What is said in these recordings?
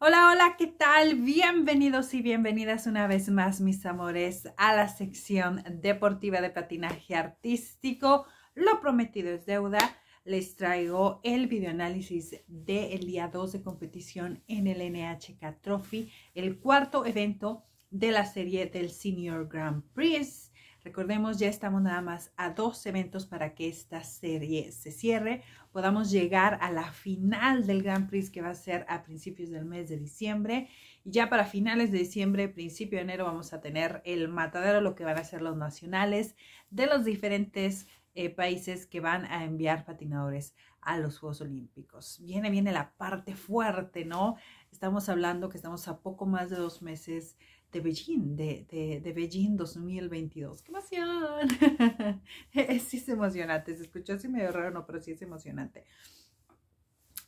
Hola, hola, ¿qué tal? Bienvenidos y bienvenidas una vez más, mis amores, a la sección deportiva de patinaje artístico. Lo prometido es deuda. Les traigo el videoanálisis del día 2 de competición en el NHK Trophy, el cuarto evento de la serie del Senior Grand Prix. Recordemos, ya estamos nada más a dos eventos para que esta serie se cierre, podamos llegar a la final del Grand Prix que va a ser a principios del mes de diciembre. Y ya para finales de diciembre, principio de enero, vamos a tener el matadero, lo que van a ser los nacionales de los diferentes eh, países que van a enviar patinadores a los Juegos Olímpicos. Viene, viene la parte fuerte, ¿no? Estamos hablando que estamos a poco más de dos meses de Beijing, de, Beijing 2022. ¡Qué emoción! Eh, eh, sí es emocionante, se escuchó así medio raro, no, pero sí es emocionante.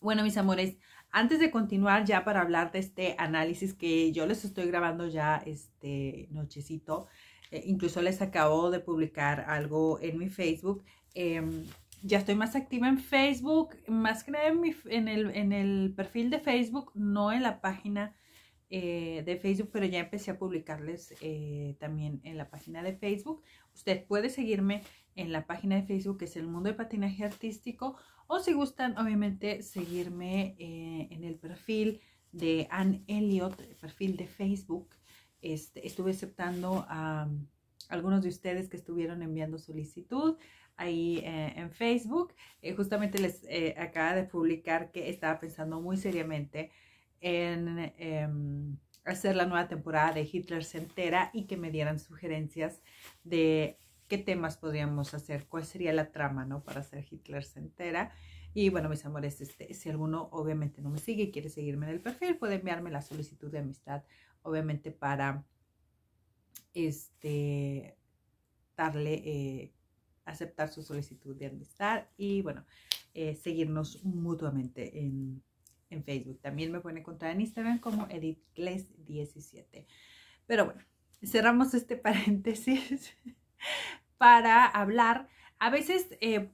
Bueno, mis amores, antes de continuar ya para hablar de este análisis que yo les estoy grabando ya este nochecito, eh, incluso les acabo de publicar algo en mi Facebook. Em, ya estoy más activa en Facebook, más que en, el, en el perfil de Facebook, no en la página eh, de Facebook, pero ya empecé a publicarles eh, también en la página de Facebook. Usted puede seguirme en la página de Facebook, que es el mundo de patinaje artístico, o si gustan, obviamente, seguirme eh, en el perfil de Ann Elliot, el perfil de Facebook. Este, estuve aceptando a um, algunos de ustedes que estuvieron enviando solicitud ahí en Facebook. justamente les acaba de publicar que estaba pensando muy seriamente en em, hacer la nueva temporada de Hitler se entera y que me dieran sugerencias de qué temas podríamos hacer, cuál sería la trama, ¿no? Para hacer Hitler se entera. Y bueno, mis amores, este, si alguno obviamente no me sigue y quiere seguirme en el perfil, puede enviarme la solicitud de amistad, obviamente para este, darle, eh, aceptar su solicitud de amistad y bueno, eh, seguirnos mutuamente en en Facebook. También me pueden encontrar en Instagram como edithgles17. Pero bueno, cerramos este paréntesis para hablar. A veces eh,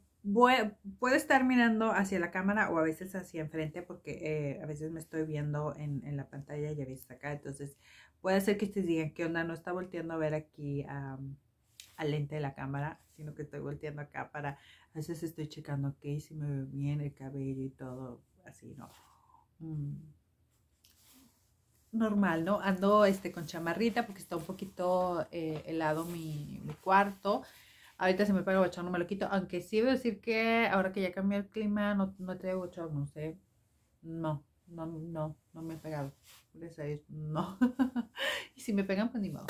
puedo estar mirando hacia la cámara o a veces hacia enfrente porque eh, a veces me estoy viendo en, la pantalla y a veces acá. Entonces puede ser que ustedes digan, ¿qué onda? No está volteando a ver aquí al lente de la cámara, sino que estoy volteando acá para... A veces estoy checando, ok, si me ve bien el cabello y todo, así, ¿no? Mm. normal, ¿no? Ando este, con chamarrita porque está un poquito eh, helado mi, mi, cuarto. Ahorita se me pega no me lo quito. Aunque sí debo decir que ahora que ya cambió el clima, no, no traigo bochorno, no sé. No, no, no, no me he pegado. no. y si me pegan, pues ni modo.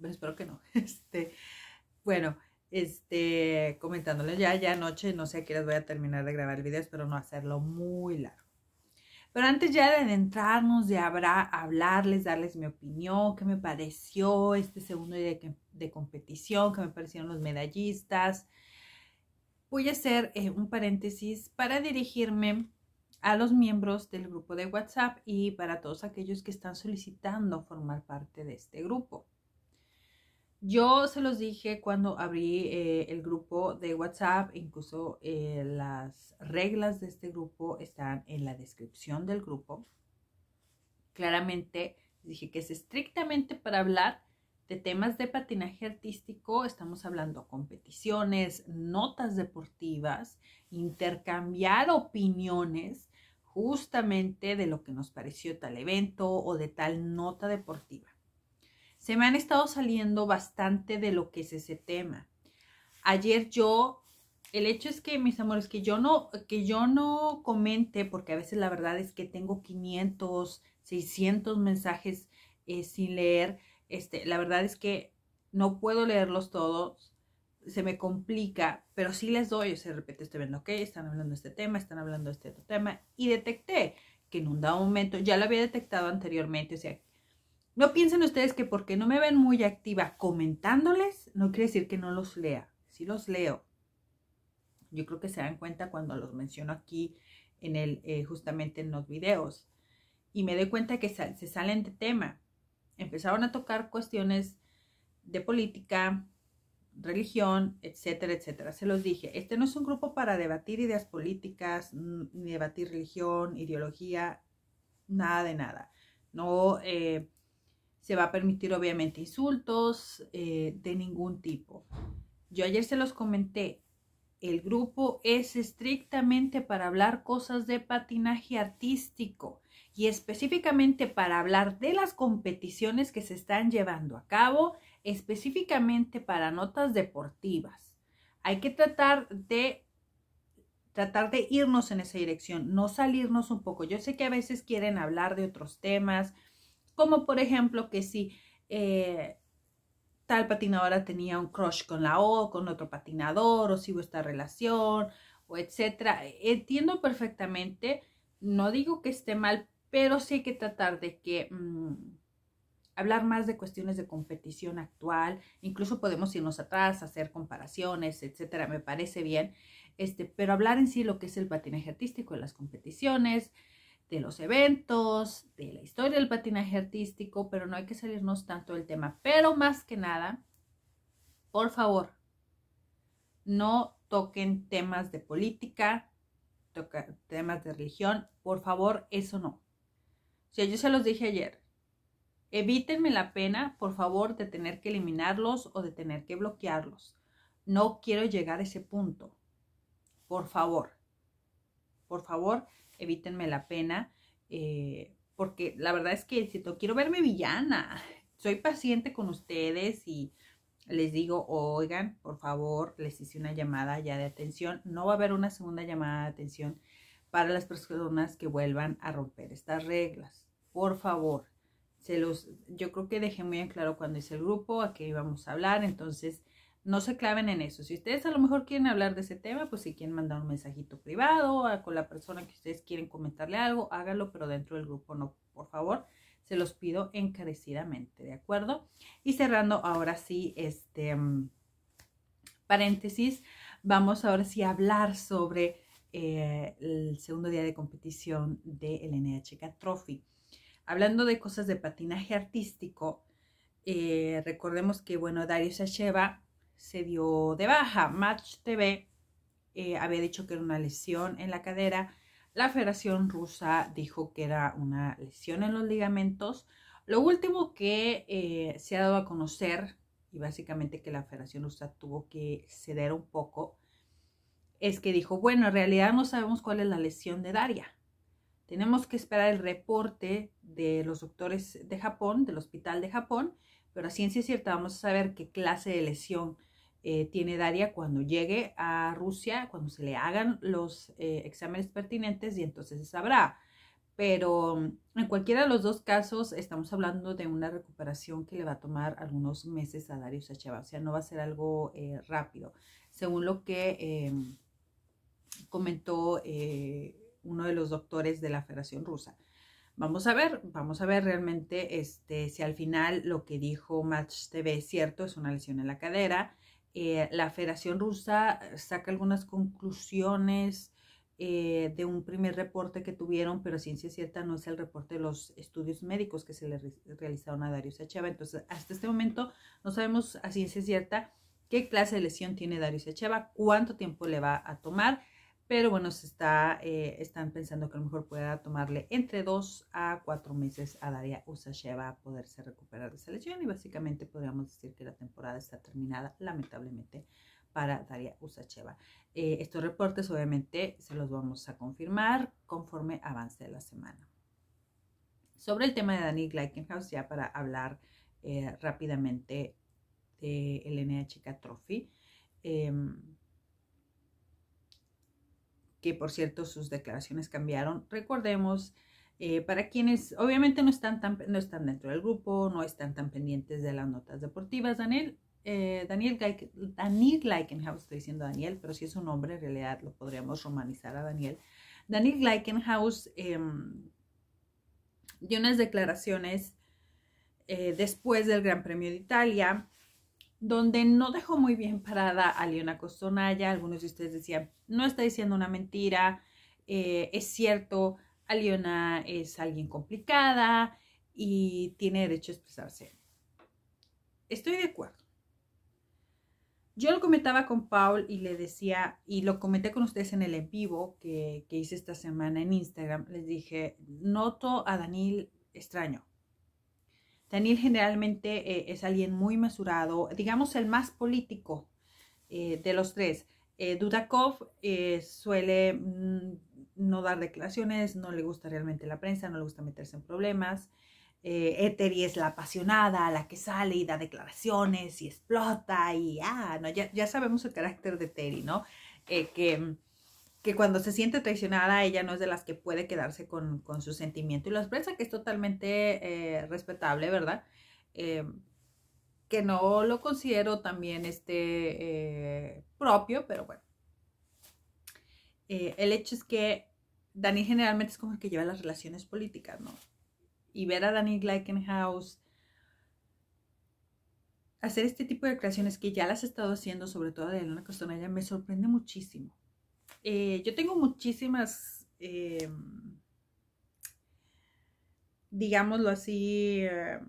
Pero espero que no. Este, bueno, este, comentándoles ya, ya anoche, no sé a qué les voy a terminar de grabar el video, espero no hacerlo muy largo. Pero antes ya de adentrarnos, de habrá hablarles, darles mi opinión, qué me pareció este segundo día de, competición, qué me parecieron los medallistas, voy a hacer eh, un paréntesis para dirigirme a los miembros del grupo de WhatsApp y para todos aquellos que están solicitando formar parte de este grupo. Yo se los dije cuando abrí eh, el grupo de WhatsApp, incluso eh, las reglas de este grupo están en la descripción del grupo. Claramente dije que es estrictamente para hablar de temas de patinaje artístico. Estamos hablando competiciones, notas deportivas, intercambiar opiniones justamente de lo que nos pareció tal evento o de tal nota deportiva se me han estado saliendo bastante de lo que es ese tema. Ayer yo, el hecho es que, mis amores, que yo no, que yo no comente, porque a veces la verdad es que tengo 500, 600 mensajes eh, sin leer. Este, la verdad es que no puedo leerlos todos, se me complica, pero sí les doy, o sea, de repente estoy viendo, ok, están hablando de este tema, están hablando de este otro tema, y detecté que en un dado momento, ya lo había detectado anteriormente, o sea, no piensen ustedes que porque no me ven muy activa comentándoles, no quiere decir que no los lea. Sí los leo. Yo creo que se dan cuenta cuando los menciono aquí en el, eh, justamente en los videos. Y me doy cuenta que se salen de tema. Empezaron a tocar cuestiones de política, religión, etcétera, etcétera. Se los dije, este no es un grupo para debatir ideas políticas, ni debatir religión, ideología, nada de nada. No, eh, se va a permitir obviamente insultos eh, de ningún tipo. Yo ayer se los comenté, el grupo es estrictamente para hablar cosas de patinaje artístico y específicamente para hablar de las competiciones que se están llevando a cabo, específicamente para notas deportivas. Hay que tratar de tratar de irnos en esa dirección, no salirnos un poco. Yo sé que a veces quieren hablar de otros temas, como por ejemplo que si eh, tal patinadora tenía un crush con la O, con otro patinador, o si hubo esta relación, o etcétera. Entiendo perfectamente, no digo que esté mal, pero sí hay que tratar de que mm, hablar más de cuestiones de competición actual, incluso podemos irnos atrás, hacer comparaciones, etcétera, me parece bien, este, pero hablar en sí lo que es el patinaje artístico, las competiciones, de los eventos, de la historia del patinaje artístico, pero no hay que salirnos tanto del tema. Pero más que nada, por favor, no toquen temas de política, toquen temas de religión, por favor, eso no. Si yo se los dije ayer, evítenme la pena, por favor, de tener que eliminarlos o de tener que bloquearlos. No quiero llegar a ese punto. Por favor, por favor, evítenme la pena, eh, porque la verdad es que siento, quiero verme villana, soy paciente con ustedes y les digo, oigan, por favor, les hice una llamada ya de atención, no va a haber una segunda llamada de atención para las personas que vuelvan a romper estas reglas, por favor. Se los, yo creo que dejé muy en claro cuando hice el grupo, a qué íbamos a hablar, entonces no se claven en eso. Si ustedes a lo mejor quieren hablar de ese tema, pues si quieren mandar un mensajito privado con la persona que ustedes quieren comentarle algo, hágalo, pero dentro del grupo no, por favor. Se los pido encarecidamente, ¿de acuerdo? Y cerrando ahora sí este mm, paréntesis, vamos ahora sí a hablar sobre eh, el segundo día de competición del NHK Trophy. Hablando de cosas de patinaje artístico, eh, recordemos que, bueno, Dario Sacheva se dio de baja. Match TV eh, había dicho que era una lesión en la cadera. La Federación Rusa dijo que era una lesión en los ligamentos. Lo último que eh, se ha dado a conocer, y básicamente que la Federación Rusa tuvo que ceder un poco, es que dijo, bueno, en realidad no sabemos cuál es la lesión de Daria. Tenemos que esperar el reporte de los doctores de Japón, del hospital de Japón, pero a ciencia cierta vamos a saber qué clase de lesión eh, tiene Daria cuando llegue a Rusia, cuando se le hagan los eh, exámenes pertinentes y entonces se sabrá. Pero mm, en cualquiera de los dos casos estamos hablando de una recuperación que le va a tomar algunos meses a Dario Sacheva, o sea, no va a ser algo eh, rápido. Según lo que comentó uno de los doctores de la Federación Rusa. Vamos a ver, vamos a ver realmente este, si al final lo que dijo Match TV es cierto, es una lesión en la cadera, eh, la Federación Rusa eh, saca algunas conclusiones eh, de un primer reporte que tuvieron, pero ciencia cierta no es el reporte de los estudios médicos que se le realizaron a Darius Echeva. Entonces, hasta este momento no sabemos a ciencia cierta qué clase de lesión tiene Darius Echeva, cuánto tiempo le va a tomar pero bueno, se está, eh, están pensando que a lo mejor pueda tomarle entre dos a cuatro meses a Daria Usacheva a poderse recuperar de esa lesión y básicamente podríamos decir que la temporada está terminada lamentablemente para Daria Usacheva. Eh, estos reportes obviamente se los vamos a confirmar conforme avance la semana. Sobre el tema de Dani Gleichenhaus, ya para hablar eh, rápidamente de NHK Trophy, em, que por cierto sus declaraciones cambiaron. Recordemos, eh, para quienes obviamente no están, tan, no están dentro del grupo, no están tan pendientes de las notas deportivas, Daniel, eh, Daniel, Daniel estoy diciendo Daniel, pero si es un hombre en realidad lo podríamos romanizar a Daniel. Daniel Leichenhaus em, dio unas declaraciones eh, después del Gran Premio de Italia donde no dejó muy bien parada a Leona Costonaya. Algunos de ustedes decían, no está diciendo una mentira, eh, es cierto, a Leona es alguien complicada y tiene derecho a expresarse. Estoy de acuerdo. Yo lo comentaba con Paul y le decía, y lo comenté con ustedes en el en vivo que, que hice esta semana en Instagram, les dije, noto a Daniel extraño. Daniel generalmente eh, es alguien muy mesurado, digamos el más político eh, de los tres. Eh, Dudakov suele mm, no dar declaraciones, no le gusta realmente la prensa, no le gusta meterse en problemas. Eteri es la apasionada, la que sale y da declaraciones y explota y ah, no, ya, ya sabemos el carácter de Eteri, ¿no? que mm, que cuando se siente traicionada, ella no es de las que puede quedarse con, su sentimiento y la expresa, que es totalmente eh, respetable, ¿verdad? Eh, que no lo considero también este eh, propio, pero bueno. el hecho es que Dani generalmente es como el que lleva las relaciones políticas, ¿no? Y ver a Dani Gleichenhaus hacer este tipo de creaciones que ya las ha estado haciendo, sobre todo de Elena ella me sorprende muchísimo eh, yo tengo muchísimas, eh, digámoslo así, eh,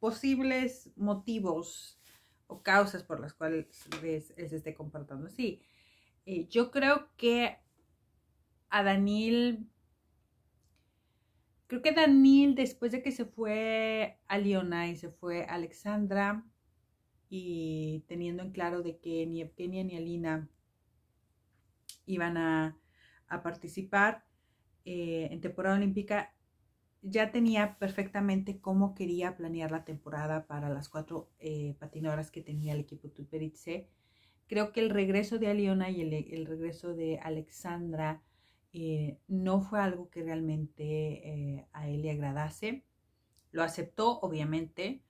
posibles motivos o causas por las cuales él se esté comportando así. yo creo que a Daniel, creo que Daniel después de que se fue a Leona y se fue a Alexandra, y teniendo en claro de que ni Evgenia ni Alina iban a, participar eh, en temporada olímpica, ya tenía perfectamente cómo quería planear la temporada para las cuatro eh, patinadoras que tenía el equipo Tuperitse. Creo que el regreso de Aliona y el, regreso de Alexandra eh, no fue algo que realmente a él le agradase. Lo aceptó, obviamente.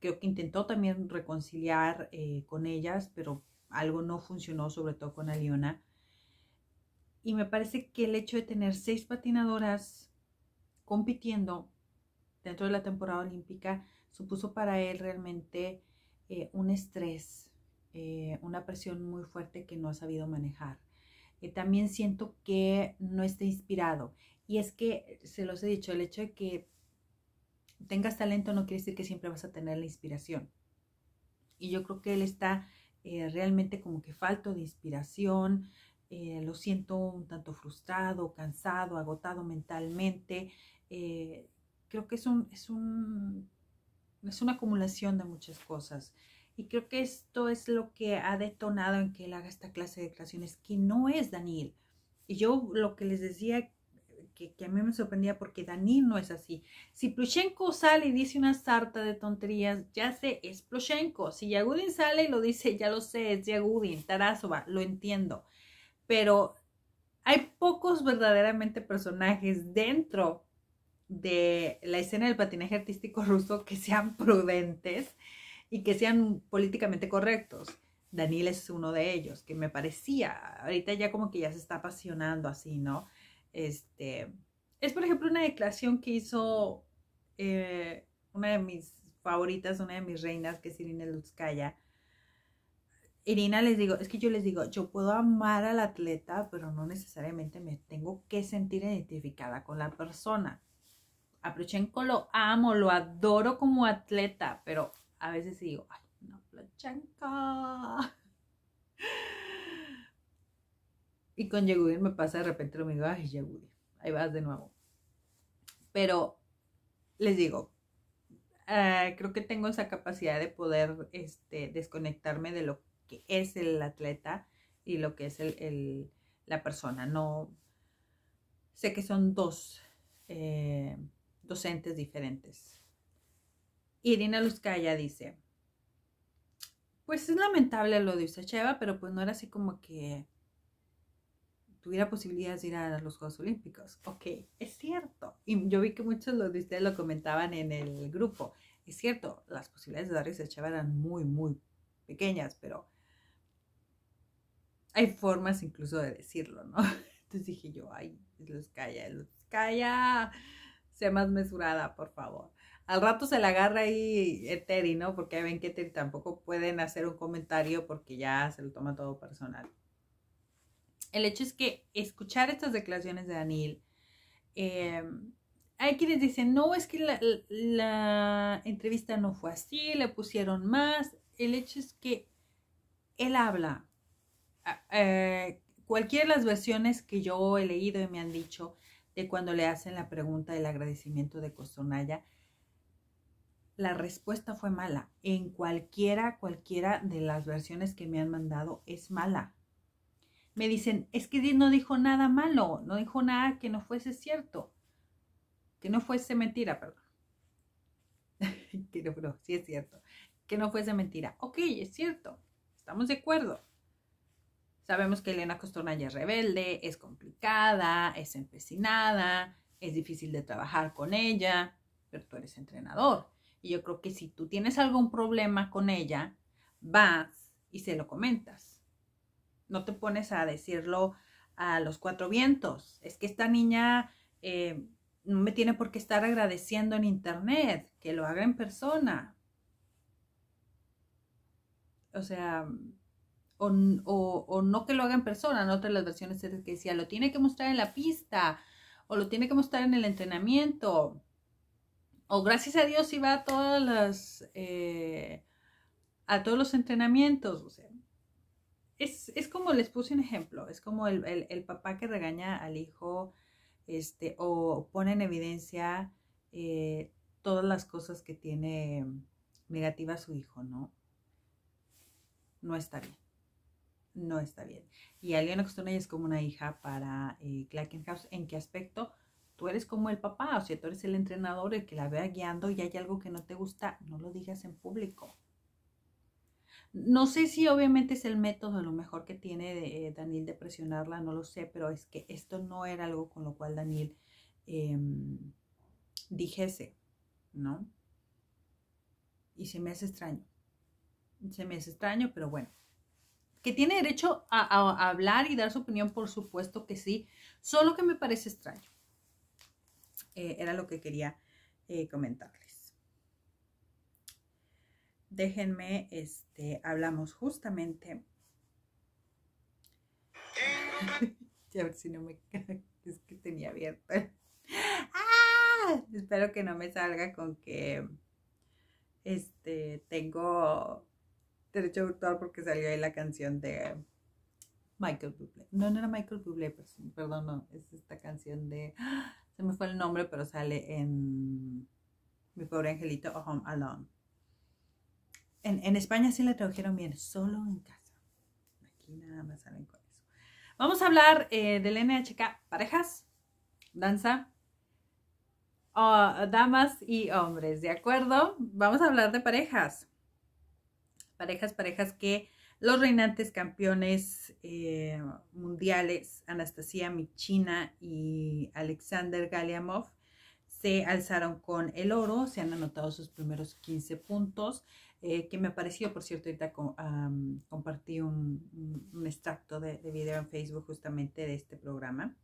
Creo que intentó también reconciliar eh, con ellas, pero algo no funcionó, sobre todo con Aliona. Y me parece que el hecho de tener seis patinadoras compitiendo dentro de la temporada olímpica supuso para él realmente eh, un estrés, eh, una presión muy fuerte que no ha sabido manejar. también siento que no está inspirado. Y es que, se los he dicho, el hecho de que tengas talento no quiere decir que siempre vas a tener la inspiración. Y yo creo que él está eh, realmente como que falto de inspiración, eh, lo siento un tanto frustrado, cansado, agotado mentalmente. Eh, creo que es, es, un, es una acumulación de muchas cosas. Y creo que esto es lo que ha detonado en que él haga esta clase de declaraciones, que no es Daniel. Y yo lo que les decía que, a mí me sorprendía porque Dani no es así. Si Plushenko sale y dice una sarta de tonterías, ya sé, es Plushenko. Si Yagudin sale y lo dice, ya lo sé, es Yagudin, Tarasova, lo entiendo. Pero hay pocos verdaderamente personajes dentro de la escena del patinaje artístico ruso que sean prudentes y que sean políticamente correctos. Daniel es uno de ellos, que me parecía, ahorita ya como que ya se está apasionando así, ¿no? Este, es, por ejemplo, una declaración que hizo eh, una de mis favoritas, una de mis reinas, que es Irina Lutskaya. Irina les digo, es que yo les digo, yo puedo amar al atleta, pero no necesariamente me tengo que sentir identificada con la persona. A Prochenko lo amo, lo adoro como atleta, pero a veces digo, ay, no, Prochenko. Y con Yegudin me pasa de repente lo mismo, ay, Yegudi, ahí vas de nuevo. Pero les digo, eh, creo que tengo esa capacidad de poder este, desconectarme de lo que es el atleta y lo que es la persona. No, sé que son dos eh, docentes diferentes. Irina Luzcaya dice, pues es lamentable lo de Usacheva, pero pues no era así como que tuviera posibilidades de ir a los Juegos Olímpicos. Ok, es cierto. Y yo vi que muchos de ustedes lo comentaban en el grupo. Es cierto, las posibilidades de a Sechava eran muy, muy pequeñas, pero hay formas incluso de decirlo, ¿no? Entonces dije yo, ay, los calla, los calla, sea más mesurada, por favor. Al rato se la agarra ahí Eteri, ¿no? Porque ven que Eteri tampoco pueden hacer un comentario porque ya se lo toma todo personal. El hecho es que escuchar estas declaraciones de Daniel, eh, hay quienes dicen, no, es que la, entrevista no fue así, le pusieron más. El hecho es que él habla. Eh, cualquiera de las versiones que yo he leído y me han dicho de cuando le hacen la pregunta del agradecimiento de Costonaya, la respuesta fue mala. En cualquiera, cualquiera de las versiones que me han mandado es mala me dicen, es que no dijo nada malo, no dijo nada que no fuese cierto, que no fuese mentira, perdón. que no, sí es cierto, que no fuese mentira. Ok, es cierto, estamos de acuerdo. Sabemos que Elena ya es rebelde, es complicada, es empecinada, es difícil de trabajar con ella, pero tú eres entrenador. Y yo creo que si tú tienes algún problema con ella, vas y se lo comentas no te pones a decirlo a los cuatro vientos. Es que esta niña eh, no me tiene por qué estar agradeciendo en internet, que lo haga en persona. O sea, o, no que lo haga en persona, no otras las versiones que decía, lo tiene que mostrar en la pista o lo tiene que mostrar en el entrenamiento. O gracias a Dios iba a todas las eh, a todos los entrenamientos. O sea, es, es, como les puse un ejemplo, es como el, papá que regaña al hijo este, o pone en evidencia eh, todas las cosas que tiene negativas su hijo, ¿no? No está bien. No está bien. Y Aliana Costunay es como una hija para eh, House, ¿En qué aspecto? Tú eres como el papá, o sea, tú eres el entrenador, el que la vea guiando y hay algo que no te gusta, no lo digas en público no sé si obviamente es el método lo mejor que tiene eh, Daniel de presionarla, no lo sé, pero es que esto no era algo con lo cual Daniel em, dijese, ¿no? Y se me hace extraño. Se me hace extraño, pero bueno. Que tiene derecho a, hablar y dar su opinión, por supuesto que sí, solo que me parece extraño. Eh, era lo que quería eh, comentarles déjenme, este, hablamos justamente. a ver si no me... es que tenía abierta. ¡Ah! Espero que no me salga con que este, tengo derecho a autor porque salió ahí la canción de Michael Bublé. No, no era Michael Bublé, perdón, no, es esta canción de, ¡ah! se me fue el nombre, pero sale en Mi pobre angelito o Home Alone. En, España sí la tradujeron bien, solo en casa. Aquí nada más salen con eso. Vamos a hablar eh, del NHK parejas, danza, ah, damas y hombres, ¿de acuerdo? Vamos a hablar de parejas. Parejas, parejas que los reinantes campeones eh, mundiales, Anastasia Michina y Alexander Galiamov, se alzaron con el oro, se han anotado sus primeros 15 puntos. Eh, que me apareció, por cierto, ahorita compartí un, extracto de, video en Facebook justamente de este programa.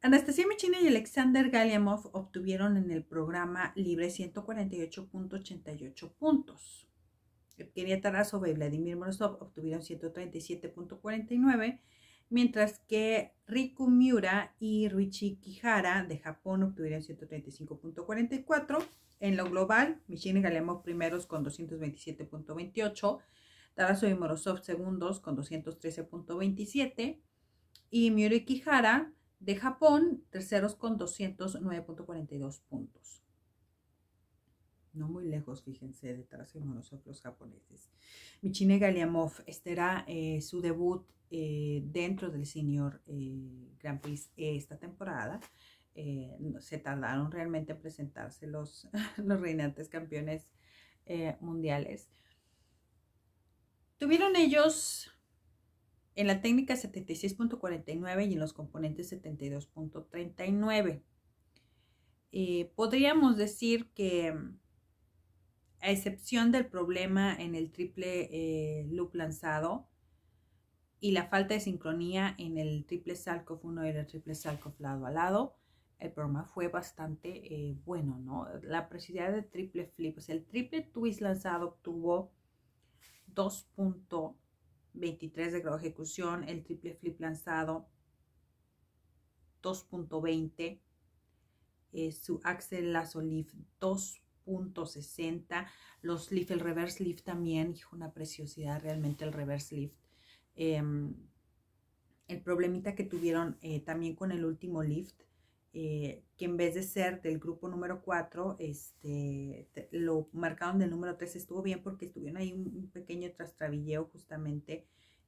Anastasia Michina y Alexander Galiamov obtuvieron en el programa libre 148.88 puntos. Evgenia Tarasova y Vladimir Morozov obtuvieron 137.49, mientras que Riku Miura y Richie Kihara de Japón obtuvieron 135.44 en lo global, Michine Galiamov primeros con 227.28, Taraso y Morozov segundos con 213.27 y Miura Kihara de Japón terceros con 209.42 puntos. No muy lejos, fíjense, de Taraso y Morozov los japoneses. Michine Galiamov, estará eh, su debut eh, dentro del Senior eh, Grand Prix esta temporada. Eh, se tardaron realmente en presentarse los, los reinantes campeones eh, mundiales. Tuvieron ellos en la técnica 76.49 y en los componentes 72.39. Eh, podríamos decir que mm, a excepción del problema en el triple loop lanzado, y la falta de sincronía en el triple salcof 1 y el triple salcof lado a lado el programa fue bastante eh, bueno, ¿no? La preciosidad de triple flip, o sea, el triple twist lanzado obtuvo 2.23 de grado de ejecución, el triple flip lanzado 2.20, eh, su axel lazo lift 2.60, los lift, el reverse lift también, hizo una preciosidad realmente el reverse lift. Em, el problemita que tuvieron eh, también con el último lift eh, que en vez de ser del grupo número 4, este, lo marcaron del número 3. Estuvo bien porque estuvieron ahí un, pequeño trastrabilleo justamente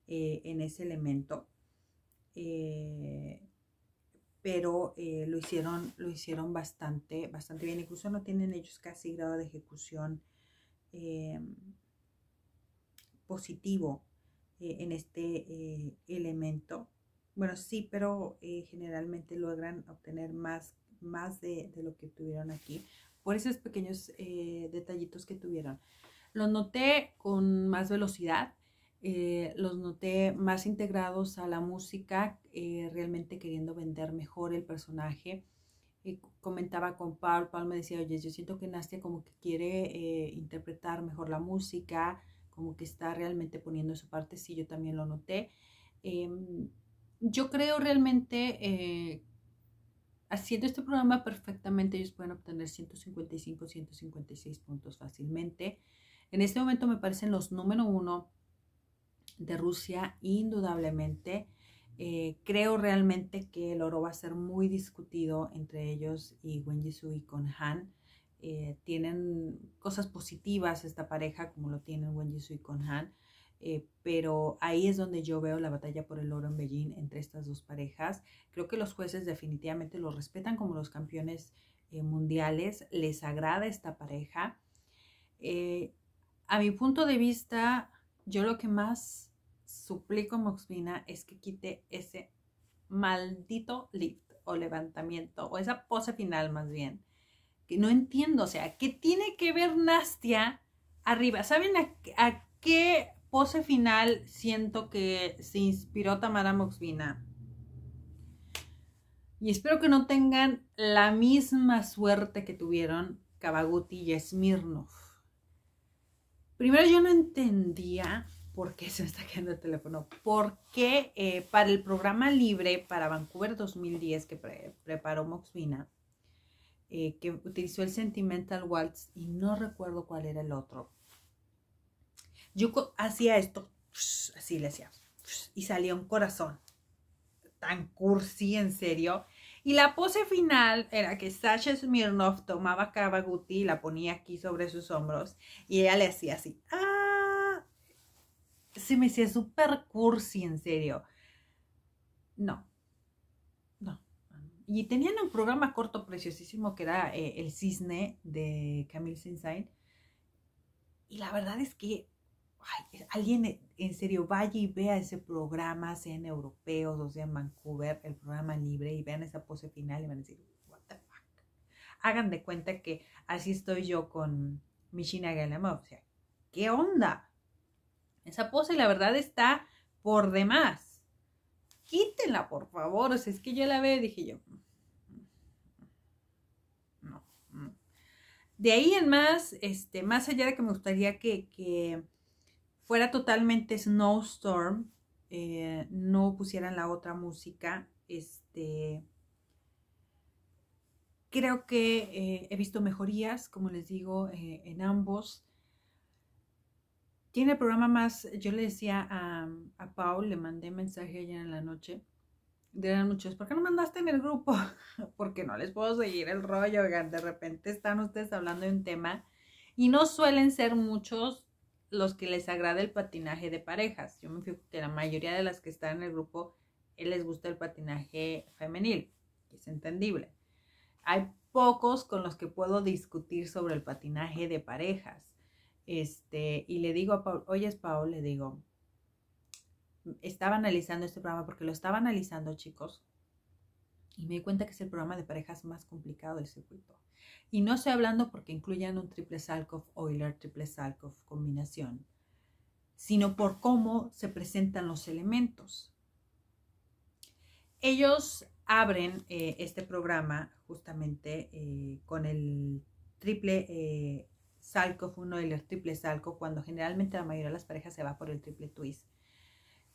eh, en ese elemento. Eh, pero lo, hicieron, lo hicieron bastante, bastante bien. Incluso no tienen ellos casi grado de ejecución positivo en este elemento bueno, sí, pero eh, generalmente logran obtener más, más de, lo que tuvieron aquí por esos pequeños eh, detallitos que tuvieron. Los noté con más velocidad, eh, los noté más integrados a la música, realmente queriendo vender mejor el personaje. Y comentaba con Paul, Paul me decía, oye, yo siento que Nastia como que quiere interpretar mejor la música, como que está realmente poniendo su parte, sí, yo también lo noté. Em, yo creo realmente, eh, haciendo este programa perfectamente, ellos pueden obtener 155, 156 puntos fácilmente. En este momento me parecen los número uno de Rusia, indudablemente. Eh, creo realmente que el oro va a ser muy discutido entre ellos y Jisoo y con Han. Eh, tienen cosas positivas esta pareja, como lo tienen Jisoo y con Han eh, pero ahí es donde yo veo la batalla por el oro en Beijing entre estas dos parejas. Creo que los jueces definitivamente lo respetan como los campeones eh, mundiales, les agrada esta pareja. Eh, a mi punto de vista, yo lo que más suplico a Moxvina es que quite ese maldito lift o levantamiento o esa pose final más bien. Que no entiendo, o sea, ¿qué tiene que ver Nastia arriba? ¿Saben a qué pose final siento que se inspiró Tamara Moxvina. Y espero que no tengan la misma suerte que tuvieron Cavaguti y Smirnov. Primero yo no entendía por qué se me está quedando el teléfono, Porque eh, para el programa libre para Vancouver 2010 que preparó Moxvina, eh, que utilizó el Sentimental Waltz y no recuerdo cuál era el otro, yo hacía esto, así le hacía, y salía un corazón. Tan cursi, en serio. Y la pose final era que Sasha Smirnov tomaba Kavaguti y la ponía aquí sobre sus hombros y ella le hacía así. Ah". Se me hacía súper cursi, en serio. No. No. Y tenían un programa corto preciosísimo que era eh, El Cisne de Camille saint Y la verdad es que alguien en serio vaya y vea ese programa, en europeos o sea en Vancouver, el programa libre y vean esa pose final y van a decir, what the fuck. Hagan de cuenta que así estoy yo con Michina Galamov, o sea, ¿qué onda? Esa pose la verdad está por demás. Quítenla, por favor, o sea, es que yo la veo dije yo, No. Mm, mm, mm, de ahí en más, este, más allá de que me gustaría que, fuera totalmente Snowstorm, eh, no pusieran la otra música, este, creo que eh, he visto mejorías, como les digo, eh, en ambos. Tiene el programa más, yo le decía a, Paul, le mandé mensaje ayer en la noche, dirán muchos, ¿por qué no mandaste en el grupo? Porque no les puedo seguir el rollo, de repente están ustedes hablando de un tema y no suelen ser muchos los que les agrada el patinaje de parejas. Yo me fijo que la mayoría de las que están en el grupo eh, les gusta el patinaje femenil, que es entendible. Hay pocos con los que puedo discutir sobre el patinaje de parejas. Este, y le digo a Paul, oye, Paul, le digo, estaba analizando este programa porque lo estaba analizando, chicos, y me di cuenta que es el programa de parejas más complicado del circuito. Y no estoy hablando porque incluyan un triple Salkov Euler, triple Salkov combinación, sino por cómo se presentan los elementos. Ellos abren eh, este programa justamente eh, con el triple eh, Salkov, uno triple Salkov, cuando generalmente la mayoría de las parejas se va por el triple twist.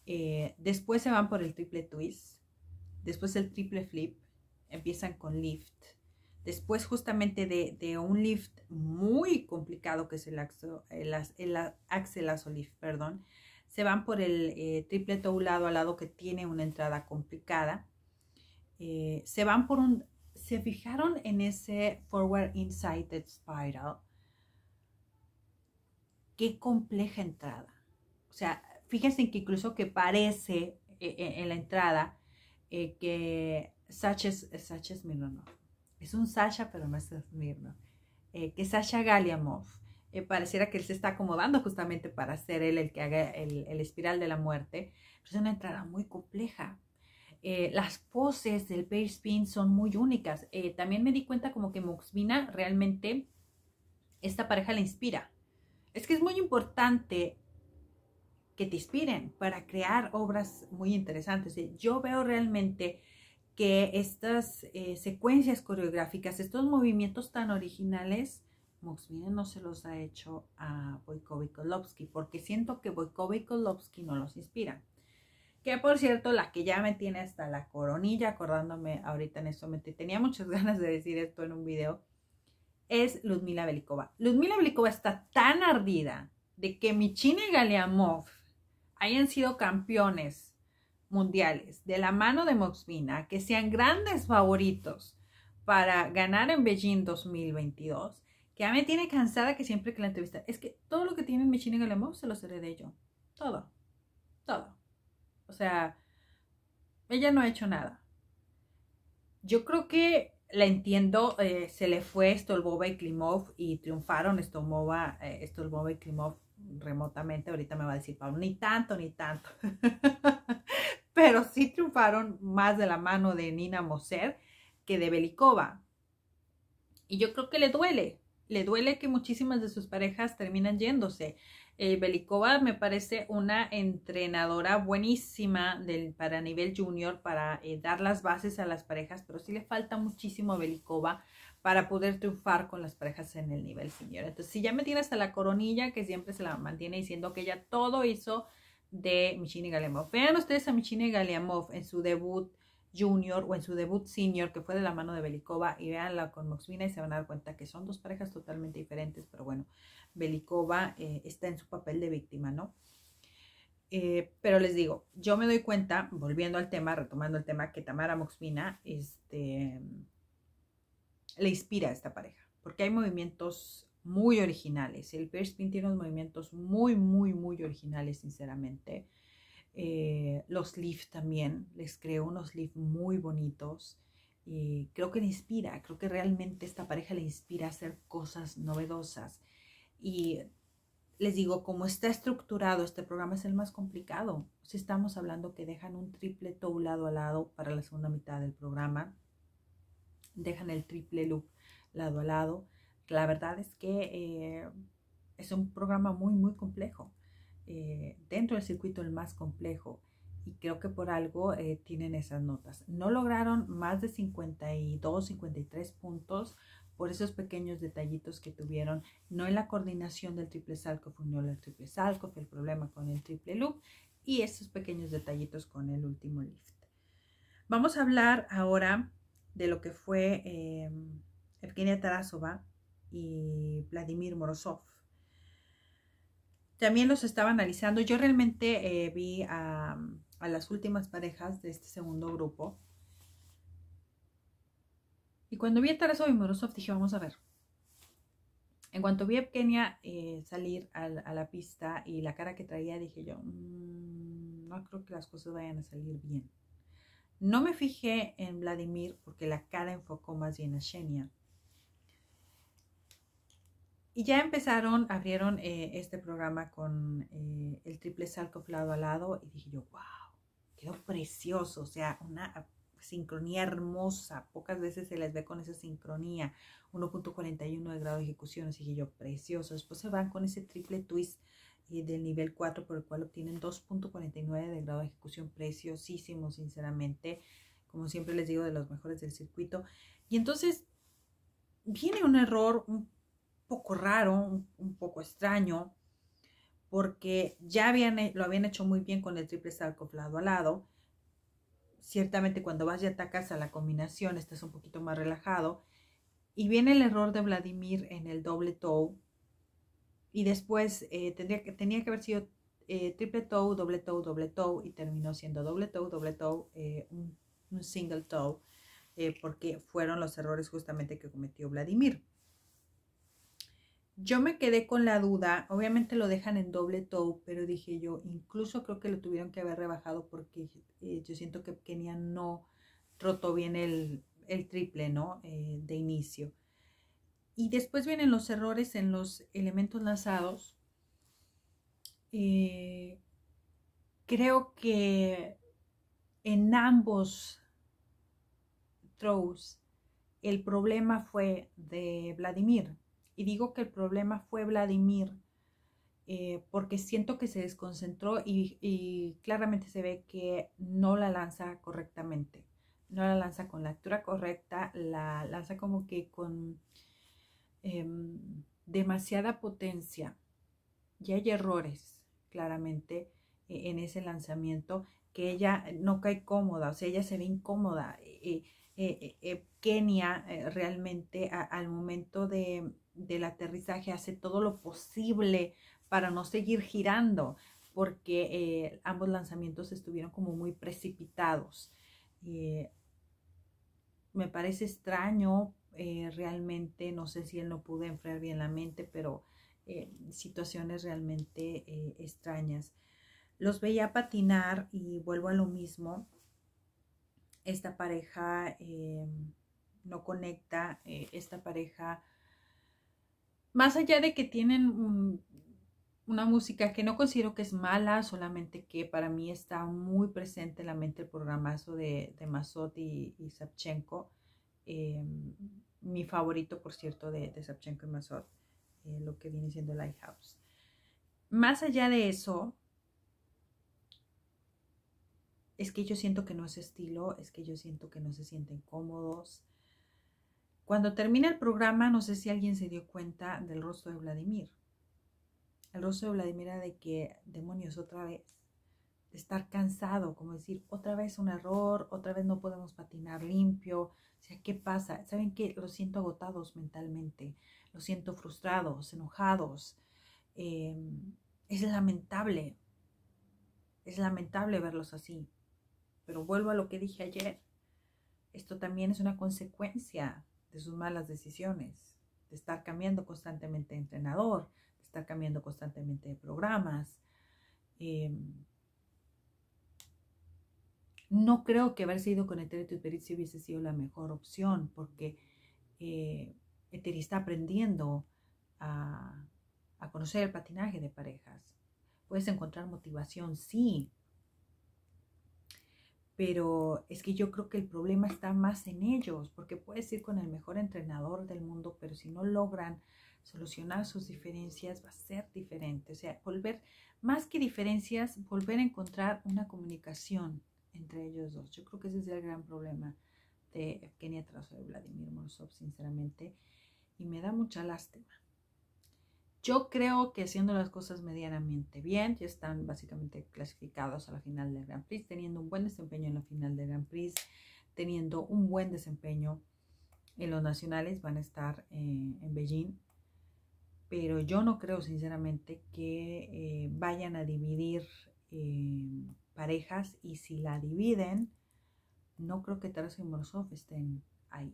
Eh, después se van por el triple twist, después el triple flip, empiezan con lift. Después justamente de, un lift muy complicado que es el, axelazo lift, perdón, se van por el eh, triple toe lado lado que tiene una entrada complicada. Eh, se van por un, se fijaron en ese forward inside spiral. Qué compleja entrada. O sea, fíjense que incluso que parece eh, en la entrada eh, que Sacha es, eh, Sacha es es un Sasha, pero no es Mirno, eh, que Sasha Galiamov, pareciera que él se está acomodando justamente para ser él el que haga el, el espiral de la muerte, pues es una entrada muy compleja. las poses del bear spin son muy únicas. también me di cuenta como que Muxmina realmente esta pareja la inspira. Es que es muy importante que te inspiren para crear obras muy interesantes. Eh, yo veo realmente que estas eh, secuencias coreográficas, estos movimientos tan originales, Max no se los ha hecho a Boykov y Kolovsky, porque siento que Boykov y Kolovsky no los inspira. Que por cierto, la que ya me tiene hasta la coronilla, acordándome ahorita en eso, me tenía muchas ganas de decir esto en un video, es Ludmila Belikova. Ludmila Belikova está tan ardida de que Michine Galeamov hayan sido campeones mundiales de la mano de Moxvina, que sean grandes favoritos para ganar en Beijing 2022, que mí me tiene cansada que siempre que la entrevista, es que todo lo que tiene en y Galemov se lo de yo. Todo. Todo. O sea, ella no ha hecho nada. Yo creo que la entiendo, eh, se le fue Stolbova y Klimov y triunfaron Stolbova, eh, Stolbova y Klimov remotamente, ahorita me va a decir, ni tanto, ni tanto. Pero sí triunfaron más de la mano de Nina Moser que de Belikova. Y yo creo que le duele, le duele que muchísimas de sus parejas terminan yéndose. Eh, Belikova me parece una entrenadora buenísima del, para nivel junior para eh, dar las bases a las parejas, pero sí le falta muchísimo a Belikova para poder triunfar con las parejas en el nivel senior. Entonces, si ya me tiene hasta la coronilla, que siempre se la mantiene diciendo que ella todo hizo de Michine Galeamov. Vean ustedes a Michine galiamov en su debut junior o en su debut senior, que fue de la mano de Belikova, y veanla con Moxvina y se van a dar cuenta que son dos parejas totalmente diferentes, pero bueno, Belikova eh, está en su papel de víctima, ¿no? Eh, pero les digo, yo me doy cuenta, volviendo al tema, retomando el tema, que Tamara Moxvina, este, le inspira a esta pareja, porque hay movimientos muy originales. El pin tiene unos movimientos muy, muy, muy originales, sinceramente. Eh, los Leaf también, les creo unos Leaf muy bonitos. Y creo que le inspira, creo que realmente esta pareja le inspira a hacer cosas novedosas. Y les digo, como está estructurado, este programa es el más complicado. Si estamos hablando que dejan un triple lado al lado para la segunda mitad del programa, dejan el triple loop lado a lado. La verdad es que eh, es un programa muy, muy complejo. Eh, dentro del circuito el más complejo y creo que por algo eh, tienen esas notas. No lograron más de 52, 53 puntos por esos pequeños detallitos que tuvieron, no en la coordinación del triple salco, no el triple salco, el problema con el triple loop y esos pequeños detallitos con el último lift. Vamos a hablar ahora de lo que fue eh, Evgenia Tarasova y Vladimir Morozov. También los estaba analizando. Yo realmente eh, vi a, las últimas parejas de este segundo grupo. Y cuando vi a Tarasova y Morozov dije, vamos a ver. En cuanto vi a Evgenia eh, salir a, la pista y la cara que traía, dije yo, mm, no creo que las cosas vayan a salir bien. No me fijé en Vladimir porque la cara enfocó más bien a Xenia. Y ya empezaron, abrieron eh, este programa con eh, el triple salto lado a lado y dije yo, wow, quedó precioso, o sea, una sincronía hermosa, pocas veces se les ve con esa sincronía, 1.41 de grado de ejecución, y dije yo, precioso, después se van con ese triple twist y del nivel 4 por el cual obtienen 2.49 de grado de ejecución, preciosísimo sinceramente, como siempre les digo, de los mejores del circuito. Y entonces viene un error un poco raro, un, poco extraño, porque ya lo habían hecho muy bien con el triple salto lado a lado. Ciertamente cuando vas y atacas a la combinación estás un poquito más relajado. Y viene el error de Vladimir en el doble toe, y después eh, tenía que haber sido eh, triple toe, doble toe, doble toe y terminó siendo doble toe, doble toe, eh, un, single toe, porque fueron los errores justamente que cometió Vladimir. Yo me quedé con la duda, obviamente lo dejan en doble toe, pero dije yo, incluso creo que lo tuvieron que haber rebajado porque yo siento que Kenia no trotó bien el, el triple, ¿no? de inicio y después vienen los errores en los elementos lanzados. Eh, creo que en ambos throws el problema fue de Vladimir. Y digo que el problema fue Vladimir eh, porque siento que se desconcentró y, y, claramente se ve que no la lanza correctamente. No la lanza con la altura correcta, la lanza como que con Em, demasiada potencia y hay errores claramente e, en ese lanzamiento que ella no cae cómoda, o sea, ella se ve incómoda. E, e, Kenia eh, realmente al momento de, del aterrizaje hace todo lo posible para no seguir girando, porque eh, ambos lanzamientos estuvieron como muy precipitados eh, me parece extraño eh, realmente, no sé si él no pudo enfriar bien la mente, pero eh, situaciones realmente eh, extrañas. Los veía patinar y vuelvo a lo mismo. Esta pareja no conecta, esta pareja, más allá de que tienen una música que no considero que es mala, solamente que para mí está muy presente en la mente el programazo de, de y, y eh, mi favorito, por cierto, de, de y Mazot, eh, lo que viene siendo Lighthouse. Más allá de eso, es que yo siento que no es estilo, es que yo siento que no se sienten cómodos. Cuando termina el programa, no sé si alguien se dio cuenta del rostro de Vladimir. El rostro de Vladimir era de que, demonios, otra vez de estar cansado, como decir, otra vez un error, otra vez no podemos patinar limpio, o sea, ¿qué pasa? ¿Saben qué? Los siento agotados mentalmente, los siento frustrados, enojados. Em, es lamentable, es lamentable verlos así, pero vuelvo a lo que dije ayer, esto también es una consecuencia de sus malas decisiones, de estar cambiando constantemente de entrenador, de estar cambiando constantemente de programas. Em, no creo que haber sido con y si hubiese sido la mejor opción, porque eh, Eteri está aprendiendo a, a conocer el patinaje de parejas. Puedes encontrar motivación, sí, pero es que yo creo que el problema está más en ellos, porque puedes ir con el mejor entrenador del mundo, pero si no logran solucionar sus diferencias va a ser diferente. O sea, volver, más que diferencias, volver a encontrar una comunicación entre ellos dos. Yo creo que ese es el gran problema de Evgenia tras de Vladimir Morozov, sinceramente, y me da mucha lástima. Yo creo que haciendo las cosas medianamente bien, ya están básicamente clasificados a la final del Grand Prix, teniendo un buen desempeño en la final del Grand Prix, teniendo un buen desempeño en los nacionales, van a estar eh, en Beijing. Pero yo no creo sinceramente que eh, vayan a dividir eh, parejas y si la dividen, no creo que Taras y Morozov estén ahí.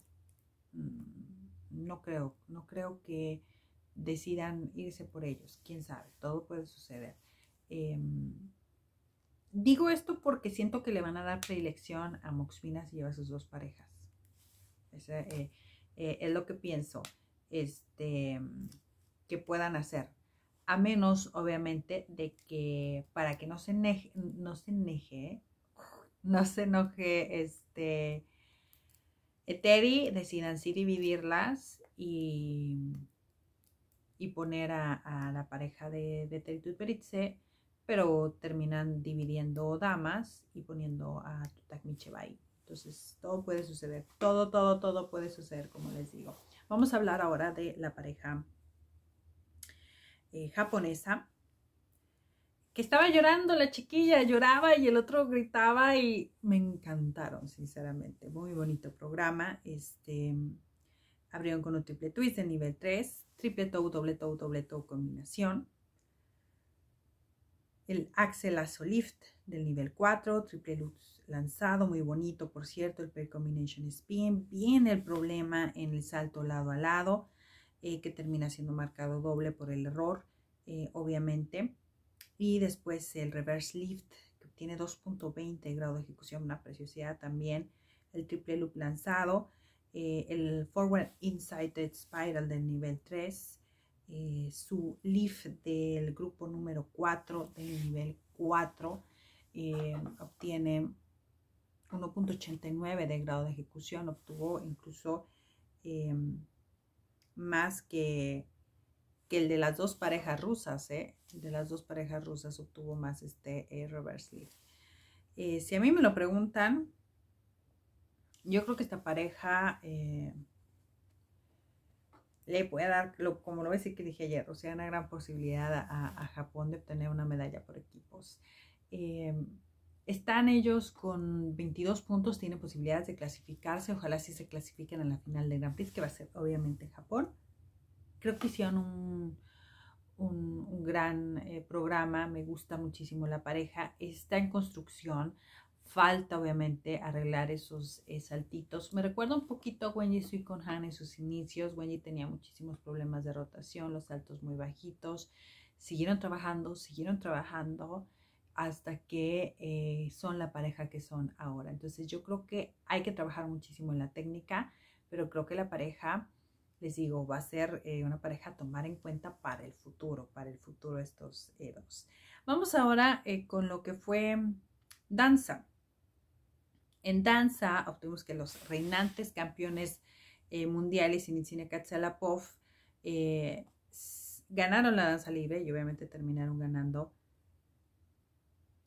Mm, no creo, no creo que decidan irse por ellos, quién sabe, todo puede suceder. Em, digo esto porque siento que le van a dar predilección a Moxvina y lleva a sus dos parejas. Eh, eh, es lo que pienso este, que puedan hacer a menos obviamente de que para que no se neje no se enoje, no se enoje este Eteri, decidan sí dividirlas y, y poner a, la pareja de, de y pero terminan dividiendo damas y poniendo a Tutak Michebay. Entonces todo puede suceder, todo, todo, todo puede suceder, como les digo. Vamos a hablar ahora de la pareja eh, japonesa, que estaba llorando la chiquilla, lloraba y el otro gritaba y me encantaron, sinceramente. Muy bonito programa. Este, abrieron con un triple twist del nivel 3, triple toe, doble toe, doble toe combinación. El axel lazo lift del nivel 4, triple lutz lanzado, muy bonito, por cierto, el pre-combination spin. bien el problema en el salto lado a lado eh, que termina siendo marcado doble por el error, eh, obviamente. Y después el reverse lift, que obtiene 2.20 grado de ejecución, una preciosidad también. El triple loop lanzado, eh, el forward Insighted spiral del nivel 3, su lift del grupo número 4 del nivel 4, obtiene 1.89 de grado de ejecución, obtuvo incluso... Em, más que, que el de las dos parejas rusas, ¿eh? El de las dos parejas rusas obtuvo más este eh, reverse lead. Eh, si a mí me lo preguntan, yo creo que esta pareja le puede dar, como lo ves que dije ayer, o sea, una gran posibilidad a, Japón de obtener una medalla por equipos. Eh, están ellos con 22 puntos, tienen posibilidades de clasificarse, ojalá sí se clasifiquen a la final de Grand Prix, que va a ser obviamente Japón. Creo que hicieron un, un, gran eh, programa, me gusta muchísimo la pareja, está en construcción, falta obviamente arreglar esos eh, saltitos. Me recuerda un poquito a Wenji Sui con Han en sus inicios, Wenji tenía muchísimos problemas de rotación, los saltos muy bajitos, siguieron trabajando, siguieron trabajando hasta que eh, son la pareja que son ahora. Entonces yo creo que hay que trabajar muchísimo en la técnica, pero creo que la pareja, les digo, va a ser eh, una pareja a tomar en cuenta para el futuro, para el futuro de estos eh, Vamos ahora eh, con lo que fue danza. En danza obtuvimos que los reinantes campeones mundiales, Initsine in Katsalapov, ganaron la danza libre y obviamente terminaron ganando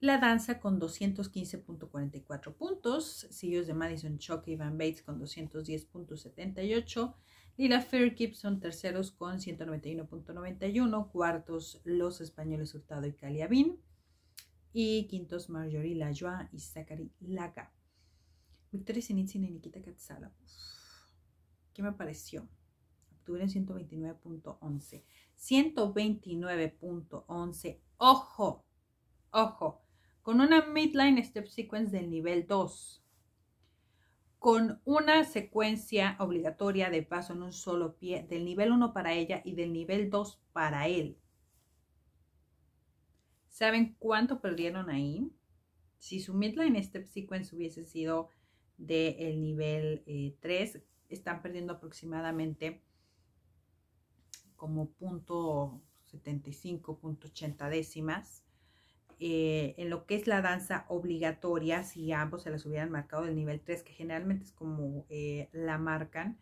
la danza con 215.44 puntos, seguidos de Madison Chock y Van Bates con 210.78, Lila Fair Gibson terceros con 191.91, cuartos los españoles Hurtado y Caliabín y quintos Marjorie Lajoie y Zachary Laga. Victoria Sinitsin y Nikita Katsala. ¿Qué me pareció? Obtuvieron 129.11. 129.11. Ojo, ojo con una midline step sequence del nivel 2, con una secuencia obligatoria de paso en un solo pie del nivel 1 para ella y del nivel 2 para él. ¿Saben cuánto perdieron ahí? Si su midline step sequence hubiese sido del nivel 3, eh, están perdiendo aproximadamente como punto 75, décimas. Eh, en lo que es la danza obligatoria, si ambos se las hubieran marcado del nivel 3, que generalmente es como eh, la marcan,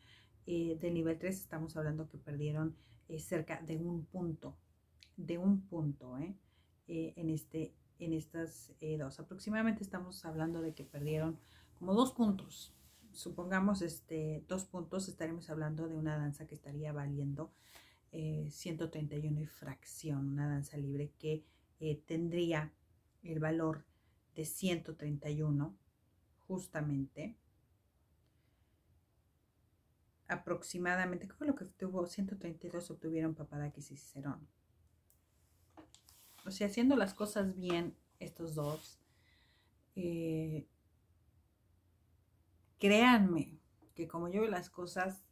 eh, del nivel 3 estamos hablando que perdieron cerca de un punto, de un punto, en, este, en estas dos. Aproximadamente estamos hablando de que perdieron como dos puntos. Supongamos este, dos puntos, estaremos hablando de una danza que estaría valiendo 131 y fracción, una danza libre que eh, tendría el valor de 131, justamente. Aproximadamente, ¿qué fue lo que obtuvo? 132 obtuvieron Papadakis y Cicerón. O sea, haciendo las cosas bien, estos dos, eh, créanme que como yo veo las cosas,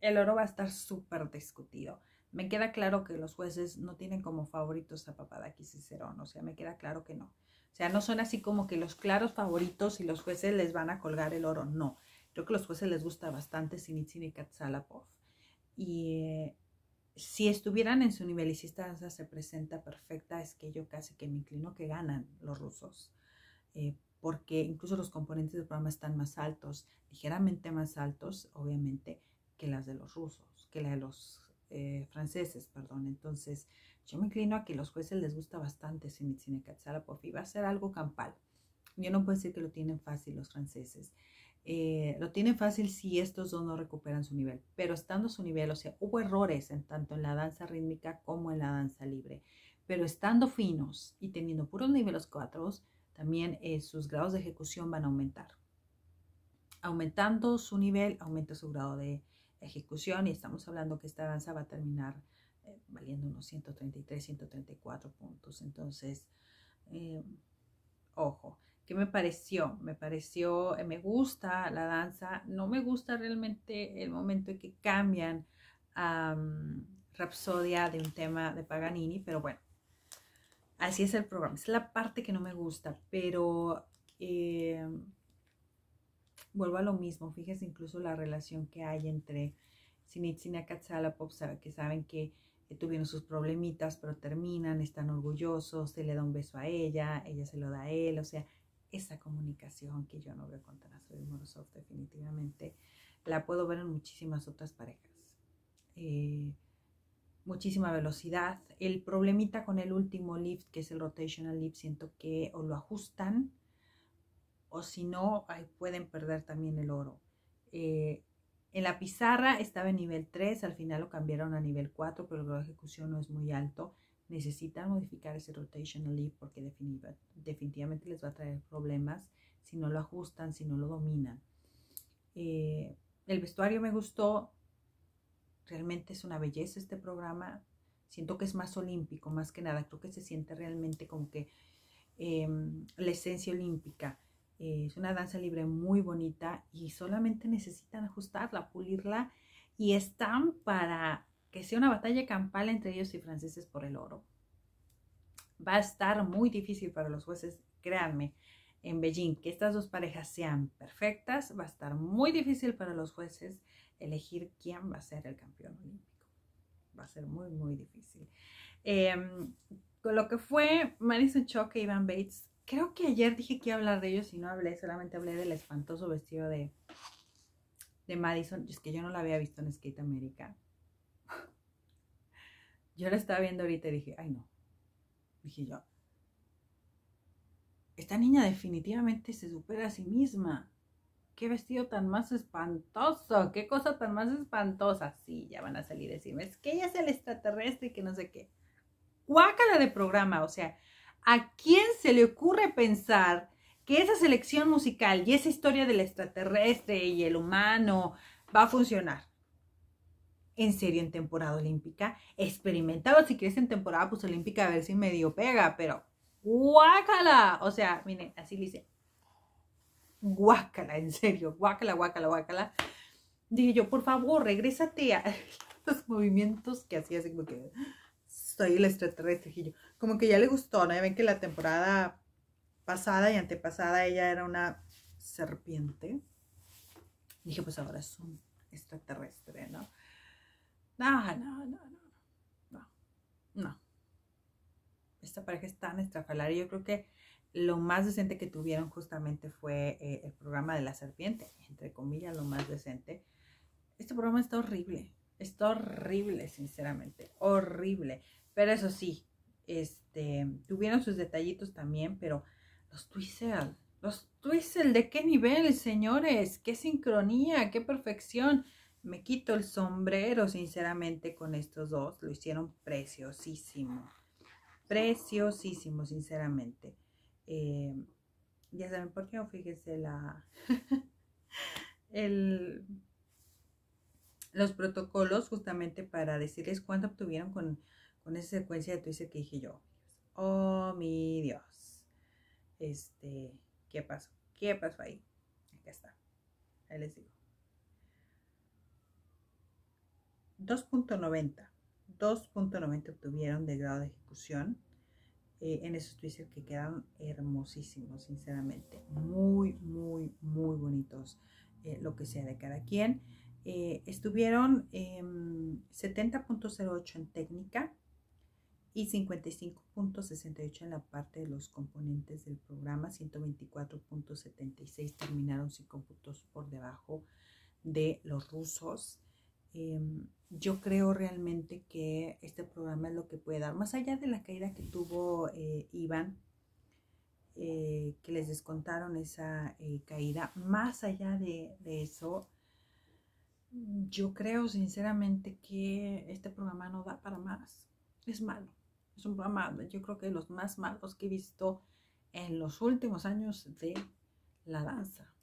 el oro va a estar súper discutido. Me queda claro que los jueces no tienen como favoritos a Papadakis y Cicerón, o sea, me queda claro que no. O sea, no son así como que los claros favoritos y los jueces les van a colgar el oro, no. Creo que a los jueces les gusta bastante Sinitsin y Katsalapov. Y eh, si estuvieran en su nivel y si esta danza se presenta perfecta, es que yo casi que me inclino que ganan los rusos. Eh, porque incluso los componentes del programa están más altos, ligeramente más altos, obviamente, que las de los rusos, que la de los eh, franceses, perdón. Entonces, yo me inclino a que los jueces les gusta bastante Semitzine por fin, va a ser algo campal. Yo no puedo decir que lo tienen fácil los franceses. Eh, lo tienen fácil si estos dos no recuperan su nivel, pero estando su nivel, o sea, hubo errores en tanto en la danza rítmica como en la danza libre, pero estando finos y teniendo puros niveles 4, también eh, sus grados de ejecución van a aumentar. Aumentando su nivel, aumenta su grado de ejecución y estamos hablando que esta danza va a terminar eh, valiendo unos 133, 134 puntos. Entonces, eh, ojo, ¿qué me pareció? Me pareció, eh, me gusta la danza, no me gusta realmente el momento en que cambian a Rapsodia de un tema de Paganini, pero bueno, así es el programa. Es la parte que no me gusta, pero vuelvo a lo mismo, fíjese incluso la relación que hay entre y Katsalapov, que saben que eh, tuvieron sus problemitas, pero terminan, están orgullosos, se le da un beso a ella, ella se lo da a él, o sea, esa comunicación que yo no veo con Tanasov Morozov definitivamente, la puedo ver en muchísimas otras parejas. Eh, muchísima velocidad. El problemita con el último lift, que es el rotational lift, siento que o lo ajustan o si no, pueden perder también el oro. Eh, en la pizarra estaba en nivel 3, al final lo cambiaron a nivel 4, pero la ejecución no es muy alto. Necesitan modificar ese rotational leap porque definitivamente les va a traer problemas si no lo ajustan, si no lo dominan. Eh, el vestuario me gustó, realmente es una belleza este programa. Siento que es más olímpico, más que nada. Creo que se siente realmente como que em, la esencia olímpica. Eh, es una danza libre muy bonita y solamente necesitan ajustarla, pulirla y están para que sea una batalla campal entre ellos y franceses por el oro. Va a estar muy difícil para los jueces, créanme, en Beijing, que estas dos parejas sean perfectas, va a estar muy difícil para los jueces elegir quién va a ser el campeón olímpico. Va a ser muy, muy difícil. Em, con lo que fue Madison Choque y Ivan Bates, creo que ayer dije que iba a hablar de ellos y no hablé, solamente hablé del espantoso vestido de, de Madison. Es que yo no la había visto en Skate America. Yo la estaba viendo ahorita y dije, ay no. Dije yo, esta niña definitivamente se supera a sí misma. Qué vestido tan más espantoso, qué cosa tan más espantosa. Sí, ya van a salir a decirme, es que ella es el extraterrestre y que no sé qué. Guácala de programa, o sea, ¿A quién se le ocurre pensar que esa selección musical y esa historia del extraterrestre y el humano va a funcionar? En serio, en temporada olímpica, experimentado si quieres en temporada pues olímpica a ver si medio pega, pero guácala. O sea, miren, así le hice. Guácala, en serio, guácala, guácala, guácala. Dije yo, por favor, regrésate a los movimientos que hacía, así como que estoy el extraterrestre. dije yo, como que ya le gustó, ¿no? Ya ven que la temporada pasada y antepasada ella era una serpiente. Dije, pues ahora es un extraterrestre, ¿no? No, no, no, no, no, no. Esta pareja es tan estrafalaria. Yo creo que lo más decente que tuvieron justamente fue eh, el programa de la serpiente, entre comillas, lo más decente. Este programa está horrible, está horrible, sinceramente, horrible. Pero eso sí, este, tuvieron sus detallitos también, pero los Twizzle, los Twizzle, ¿de qué nivel, señores? ¿Qué sincronía? ¿Qué perfección? Me quito el sombrero, sinceramente, con estos dos. Lo hicieron preciosísimo. Preciosísimo, sinceramente. Eh, ya saben por qué, fíjense la... los protocolos justamente para decirles cuánto obtuvieron con con esa secuencia de dice que dije yo, oh mi Dios, este, ¿qué pasó? ¿Qué pasó ahí? Aquí está, ahí les digo. 2.90, 2.90 obtuvieron de grado de ejecución. Eh, en esos tweezers que quedaron hermosísimos, sinceramente. Muy, muy, muy bonitos eh, lo que sea de cada quien. Eh, estuvieron 70.08 en técnica, y 55.68 en la parte de los componentes del programa, 124.76 terminaron sin puntos por debajo de los rusos. Em, yo creo realmente que este programa es lo que puede dar, más allá de la caída que tuvo eh, Iván, eh, que les descontaron esa eh, caída, más allá de eso, yo creo sinceramente que este programa no da para más, es malo. Es un programa, yo creo que de los más malos que he visto en los últimos años de la danza.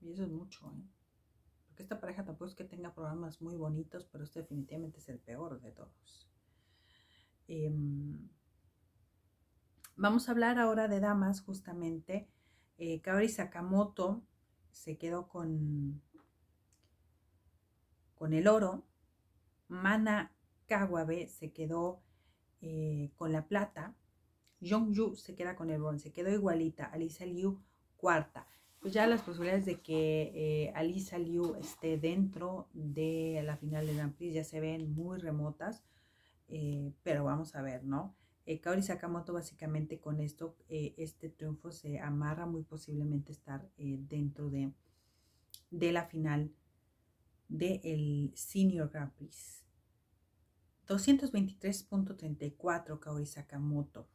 Y eso es mucho, ¿eh? Porque esta pareja tampoco es que tenga programas muy bonitos, pero este definitivamente es el peor de todos. Em, vamos a hablar ahora de damas, justamente. Eh, Kaori Sakamoto se quedó con, con el oro. Mana Kawabe se quedó eh, con la plata. Jung Yu se queda con el bronce, quedó igualita. Alisa Liu, cuarta. Pues ya las posibilidades de que eh, Alisa Liu esté dentro de la final del Grand Prix ya se ven muy remotas, eh, pero vamos a ver, ¿no? Eh, Kaori Sakamoto básicamente con esto, este triunfo se amarra muy posiblemente estar dentro de, la final del Senior Grand Prix. 223.34 Kaori Sakamoto.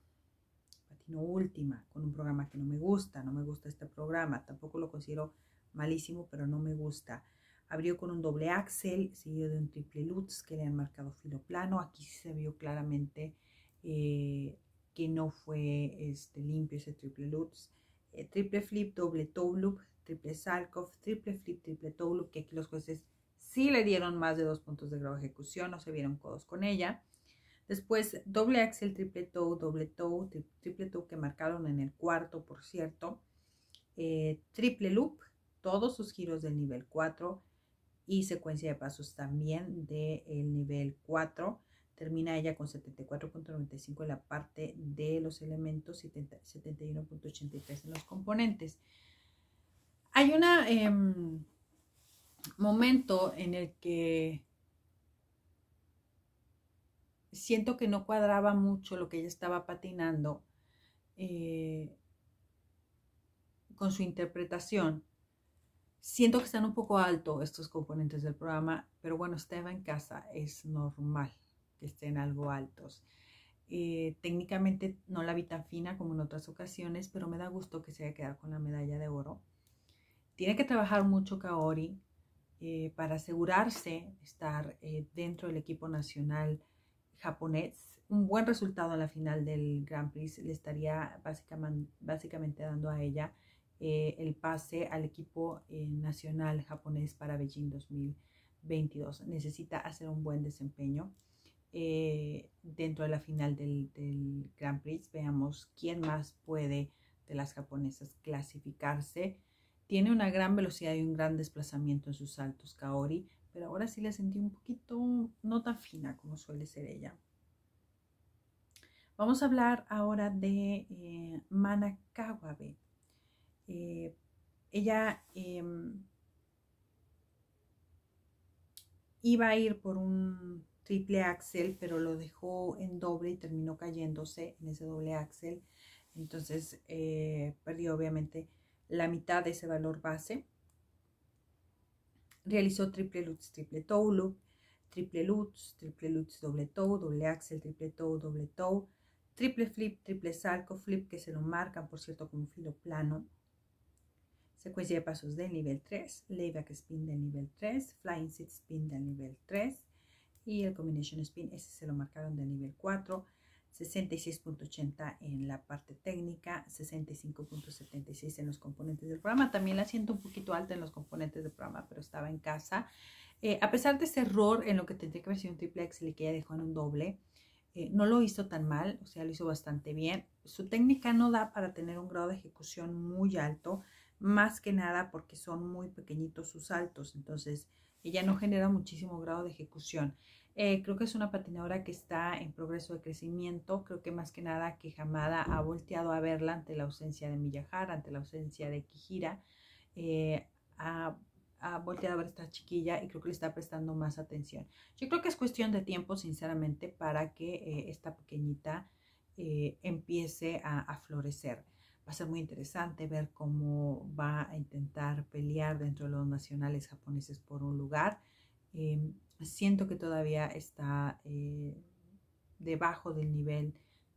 Patino última, con un programa que no me gusta, no me gusta este programa, tampoco lo considero malísimo, pero no me gusta. Abrió con un doble axel, seguido de un triple lutz que le han marcado filo plano. Aquí se vio claramente eh, que no fue este, limpio ese triple lutz. Eh, triple flip, doble toe loop, triple salkov, triple flip, triple toe loop, que aquí los jueces sí le dieron más de dos puntos de grado de ejecución, no se vieron codos con ella. Después, doble axel, triple toe, doble toe, triple toe que marcaron en el cuarto, por cierto. Eh, triple loop, todos sus giros del nivel 4 y secuencia de pasos también del nivel 4. Termina ella con 74.95 en la parte de los elementos, y 71.83 en los componentes. Hay una... Em, momento en el que siento que no cuadraba mucho lo que ella estaba patinando eh, con su interpretación. Siento que están un poco alto estos componentes del programa, pero bueno, Esteban en casa, es normal que estén algo altos. Eh, técnicamente no la vi tan fina como en otras ocasiones, pero me da gusto que se haya quedado con la medalla de oro. Tiene que trabajar mucho Kaori, eh, para asegurarse de estar eh, dentro del equipo nacional japonés. Un buen resultado en la final del Grand Prix le estaría básicamente, dando a ella eh, el pase al equipo nacional japonés para Beijing 2022. Necesita hacer un buen desempeño dentro de la final del Grand Prix. Veamos quién más puede de las japonesas clasificarse tiene una gran velocidad y un gran desplazamiento en sus saltos, Kaori, pero ahora sí le sentí un poquito no tan fina como suele ser ella. Vamos a hablar ahora de eh, Kawabe. Eh, ella em, iba a ir por un triple axel, pero lo dejó en doble y terminó cayéndose en ese doble axel. Entonces eh, perdió obviamente la mitad de ese valor base. Realizó triple Lutz, triple Toe loop, triple Lutz, triple Lutz, doble Toe, doble Axel, triple Toe, doble Toe, triple Flip, triple Sarco, Flip que se lo marcan por cierto como filo plano. Secuencia de pasos del nivel 3, Layback Spin del nivel 3, Flying seat Spin del nivel 3 y el Combination Spin, ese se lo marcaron del nivel 4 66.80 en la parte técnica, 65.76 en los componentes del programa. También la siento un poquito alta en los componentes del programa, pero estaba en casa. Eh, a pesar de ese error en lo que tendría que haber sido un triple X, y que ella dejó en un doble, eh, no lo hizo tan mal, o sea, lo hizo bastante bien. Su técnica no da para tener un grado de ejecución muy alto, más que nada porque son muy pequeñitos sus saltos, entonces ella no genera muchísimo grado de ejecución. Eh, creo que es una patinadora que está en progreso de crecimiento. Creo que más que nada que Hamada ha volteado a verla ante la ausencia de Miyahara, ante la ausencia de Kijira. Eh, ha, volteado a ver esta chiquilla y creo que le está prestando más atención. Yo creo que es cuestión de tiempo, sinceramente, para que eh, esta pequeñita empiece a, florecer va a ser muy interesante ver cómo va a intentar pelear dentro de los nacionales japoneses por un lugar. Em, siento que todavía está eh, debajo del nivel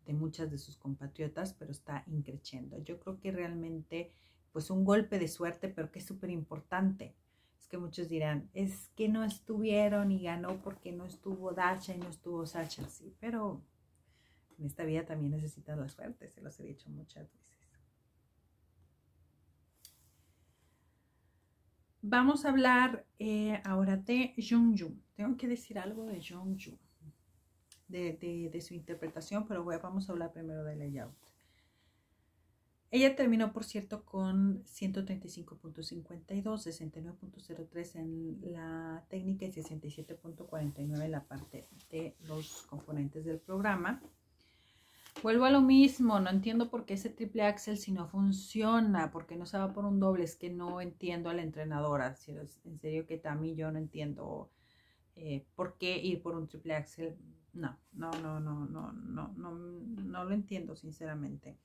de muchas de sus compatriotas, pero está increciendo. Yo creo que realmente, pues un golpe de suerte, pero que es súper importante. Es que muchos dirán, es que no estuvieron y ganó porque no estuvo Dacha y no estuvo Sacha, sí, pero en esta vida también necesitas la suerte, se los he dicho muchas veces. Vamos a hablar eh, ahora de Jung-Jung. Tengo que decir algo de Jung-Jung, de, su interpretación, pero vamos a hablar primero de layout. Ella terminó, por cierto, con 135.52, 69.03 en la técnica y 67.49 en la parte de los componentes del programa. Vuelvo a lo mismo, no entiendo por qué ese triple axel si no funciona, porque no se va por un doble, es que no entiendo a la entrenadora, en serio que Tami yo no entiendo eh, por qué ir por un triple axel, no, no, no, no, no, no, no, no lo entiendo sinceramente.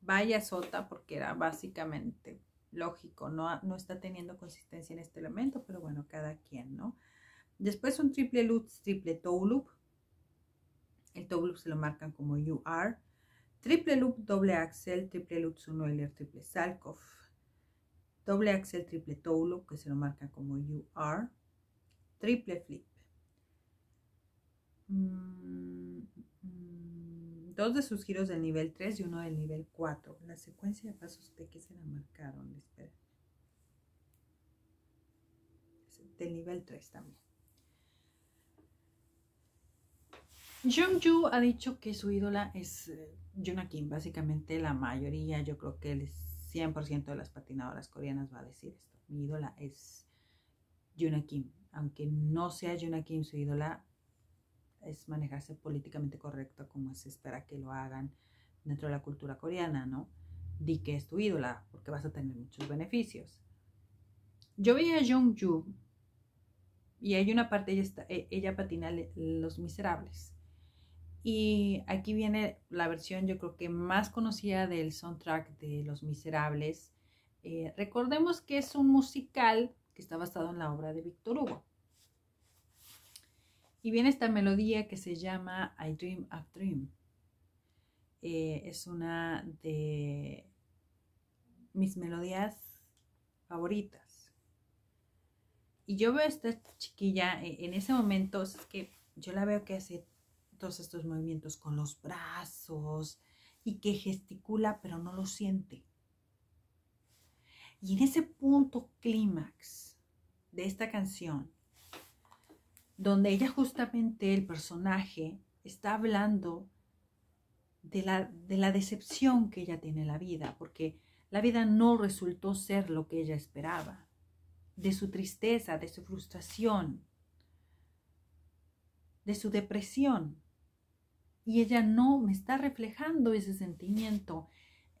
Vaya sota porque era básicamente lógico, no, no está teniendo consistencia en este elemento, pero bueno, cada quien, ¿no? Después un triple loop, triple toe loop, el toe loop se lo marcan como UR. Triple loop, doble axel, triple loop Zunoiler, triple Salkov. Doble axel, triple toe loop que se lo marcan como UR. Triple flip. Mm, mm, dos de sus giros del nivel 3 y uno del nivel 4. La secuencia de pasos de que se la marcaron, Del nivel 3 también. Jung-ju ha dicho que su ídola es eh, Yuna Kim. Básicamente la mayoría, yo creo que el 100% de las patinadoras coreanas va a decir esto. Mi ídola es Yuna Kim. Aunque no sea Yuna Kim su ídola, es manejarse políticamente correcto como se espera que lo hagan dentro de la cultura coreana, ¿no? Di que es tu ídola porque vas a tener muchos beneficios. Yo veía a jung y hay una parte, ella e, patina Los Miserables y aquí viene la versión yo creo que más conocida del soundtrack de Los Miserables. Eh, recordemos que es un musical que está basado en la obra de Víctor Hugo. Y viene esta melodía que se llama I Dream of Dream. Eh, es una de mis melodías favoritas. Y yo veo a esta chiquilla eh, en ese momento, es que yo la veo que hace todos estos movimientos con los brazos y que gesticula pero no lo siente. Y en ese punto clímax de esta canción, donde ella justamente, el personaje, está hablando de la, decepción que ella tiene en la vida, porque la vida no resultó ser lo que ella esperaba, de su tristeza, de su frustración, de su depresión y ella no me está reflejando ese sentimiento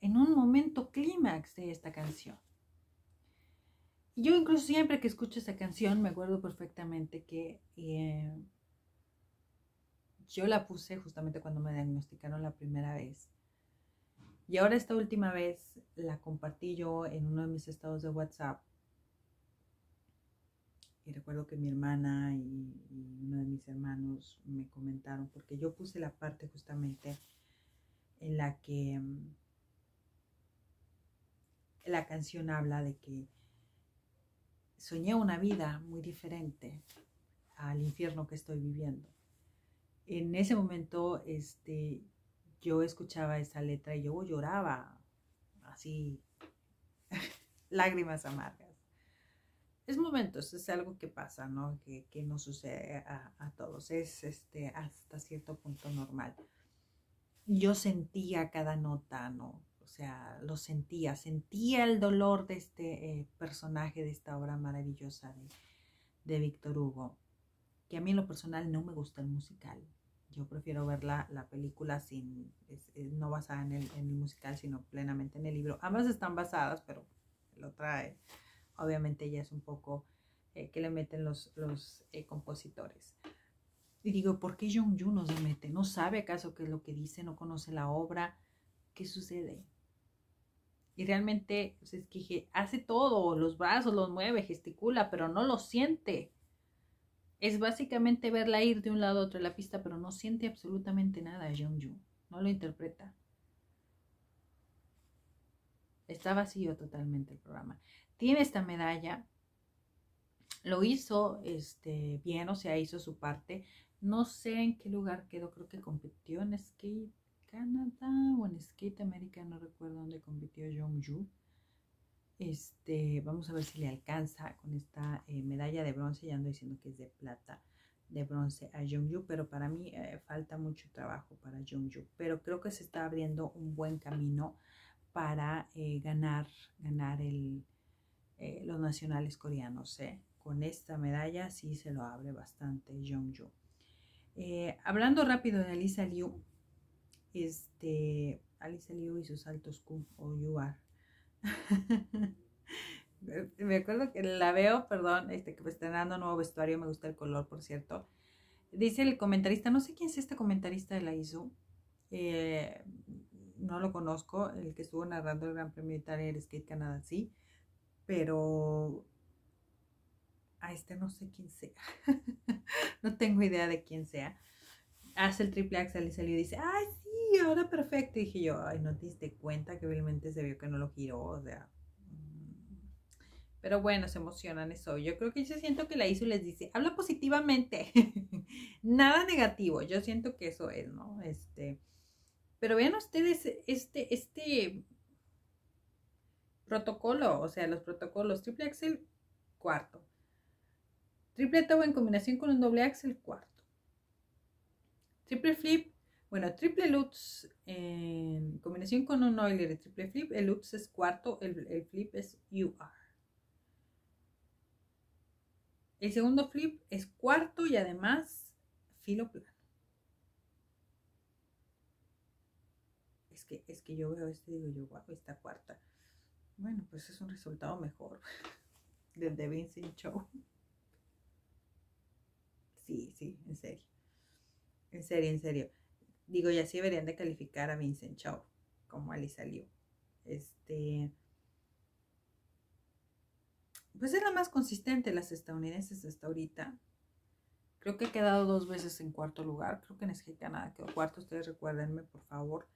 en un momento clímax de esta canción. Yo incluso siempre que escucho esa canción me acuerdo perfectamente que eh, yo la puse justamente cuando me diagnosticaron la primera vez. Y ahora esta última vez la compartí yo en uno de mis estados de WhatsApp y recuerdo que mi hermana y, uno de mis hermanos me comentaron, porque yo puse la parte justamente en la que mm, la canción habla de que soñé una vida muy diferente al infierno que estoy viviendo. En ese momento, este, yo escuchaba esa letra y yo lloraba así, lágrimas amargas es momentos, es algo que pasa, ¿no? Que, que nos sucede a, todos, es este, hasta cierto punto normal. Yo sentía cada nota, ¿no? O sea, lo sentía, sentía el dolor de este eh, personaje, de esta obra maravillosa de, de Víctor Hugo, que a mí en lo personal no me gusta el musical. Yo prefiero ver la, película sin, eh, no basada en el, musical, sino plenamente en el libro. Ambas están basadas, pero lo trae. Eh, obviamente ya es un poco eh, que le meten los, eh, compositores. Y digo, ¿por qué Jung Yu no se mete? ¿No sabe acaso qué es lo que dice? ¿No conoce la obra? ¿Qué sucede? Y realmente pues, es que hace todo, los brazos los mueve, gesticula, pero no lo siente. Es básicamente verla ir de un lado a otro de la pista, pero no siente absolutamente nada Jung Yu. No lo interpreta. Está vacío totalmente el programa tiene esta medalla, lo hizo este, bien, o sea, hizo su parte. No sé en qué lugar quedó, creo que compitió en Skate Canadá o en Skate América, no recuerdo dónde compitió Jung ju Este, vamos a ver si le alcanza con esta eh, medalla de bronce, ya ando diciendo que es de plata de bronce a Yu, pero para mí eh, falta mucho trabajo para Yu. pero creo que se está abriendo un buen camino para eh, ganar, ganar el, eh, los nacionales coreanos. ¿eh? Con esta medalla sí se lo abre bastante Jongju. Eh, hablando rápido de Alisa Liu, este, Alisa Liu y sus altos Q o UR. me acuerdo que la veo, perdón, este, que me están dando nuevo vestuario, me gusta el color, por cierto. Dice el comentarista, no sé quién es este comentarista de la ISU, eh, no lo conozco, el que estuvo narrando el Gran Premio de Italia el Skate Canadá, sí pero a este no sé quién sea, no tengo idea de quién sea, hace el triple axel y salió y dice, ay, sí, ahora perfecto. Y dije yo, ay, no te diste cuenta que obviamente se vio que no lo giró, o sea. Mm. Pero bueno, se emocionan eso. Yo creo que yo siento que la hizo y les dice, habla positivamente, nada negativo. Yo siento que eso es, ¿no? Este, pero vean ustedes este, este protocolo, o sea, los protocolos triple axel, cuarto. Triple toe en combinación con un doble axel, cuarto. Triple flip, bueno, triple lutz en combinación con un oiler triple flip, el lutz es cuarto, el, flip es UR. El segundo flip es cuarto y además filo plano. Es que, es que yo veo este y digo yo, esta cuarta. Bueno, pues es un resultado mejor del de Vincent Chow. Sí, sí, en serio. En serio, en serio. Digo, y así deberían de calificar a Vincent Chow como Ali salió. Este. Pues es la más consistente de las estadounidenses hasta ahorita. Creo que he quedado dos veces en cuarto lugar. Creo que en Skate Canadá quedó cuarto. Ustedes recuerdenme, por favor,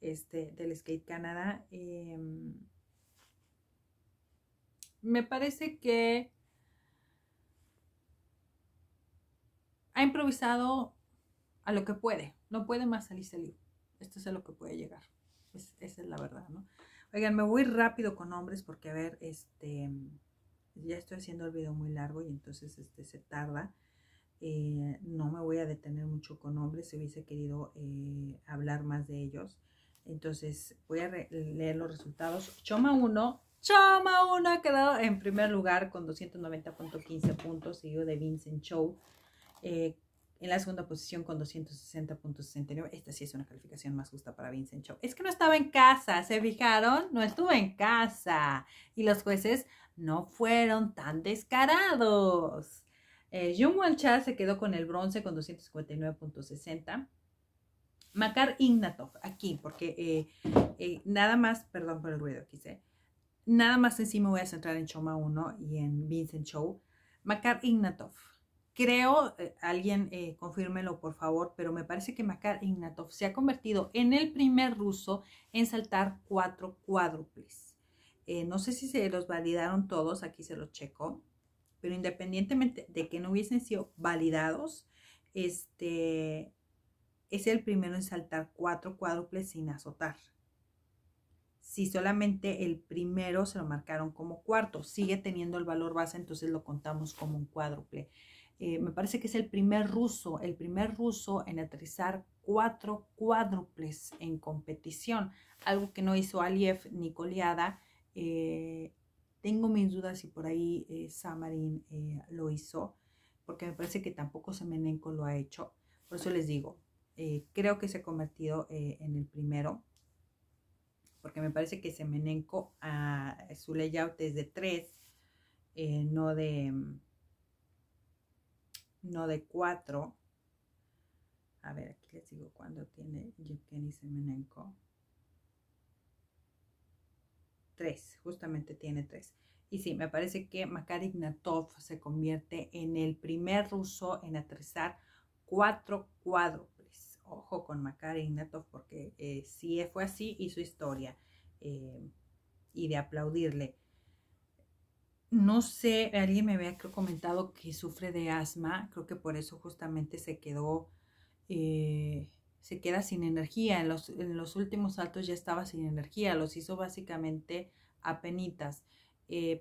este, del Skate Canada. Em, me parece que ha improvisado a lo que puede. No puede más salir salir. Esto es a lo que puede llegar. esa es la verdad, ¿no? Oigan, me voy rápido con hombres porque, a ver, este, ya estoy haciendo el video muy largo y entonces este, se tarda. Eh, no me voy a detener mucho con hombres. si hubiese querido eh, hablar más de ellos. Entonces voy a leer los resultados. Choma 1, Chama una ha quedado en primer lugar con 290.15 puntos, seguido de Vincent Show. Eh, en la segunda posición con 260.69. Esta sí es una calificación más justa para Vincent Show. Es que no estaba en casa, ¿se fijaron? No estuvo en casa. Y los jueces no fueron tan descarados. Eh, Jung Cha se quedó con el bronce con 259.60. Makar Ignatov, aquí, porque eh, eh, nada más, perdón por el ruido, quise. Nada más en sí me voy a centrar en Choma 1 y en Vincent Show. Makar Ignatov. Creo, eh, alguien eh, confírmelo por favor, pero me parece que Makar Ignatov se ha convertido en el primer ruso en saltar cuatro cuádruples. Eh, no sé si se los validaron todos, aquí se los checo, pero independientemente de que no hubiesen sido validados, este es el primero en saltar cuatro cuádruples sin azotar. Si solamente el primero se lo marcaron como cuarto, sigue teniendo el valor base, entonces lo contamos como un cuádruple. Eh, me parece que es el primer ruso, el primer ruso en aterrizar cuatro cuádruples en competición, algo que no hizo Aliev ni Coleada. Eh, tengo mis dudas si por ahí eh, Samarin lo hizo, porque me parece que tampoco Semenenko lo ha hecho. Por eso les digo, creo que se ha convertido en el primero porque me parece que Semenenko a, su layout es de 3, no de mm, no de 4. A ver, aquí les digo cuándo tiene Yevgeny Semenenko. 3, justamente tiene 3. Y sí, me parece que Makar Ignatov se convierte en el primer ruso en atrezar cuatro cuadros ojo con Makar Ignatov porque eh, si fue así y su historia. Eh, y de aplaudirle. No sé, alguien me había comentado que sufre de asma, creo que por eso justamente se quedó, eh, se queda sin energía. En los, en los, últimos saltos ya estaba sin energía, los hizo básicamente a penitas.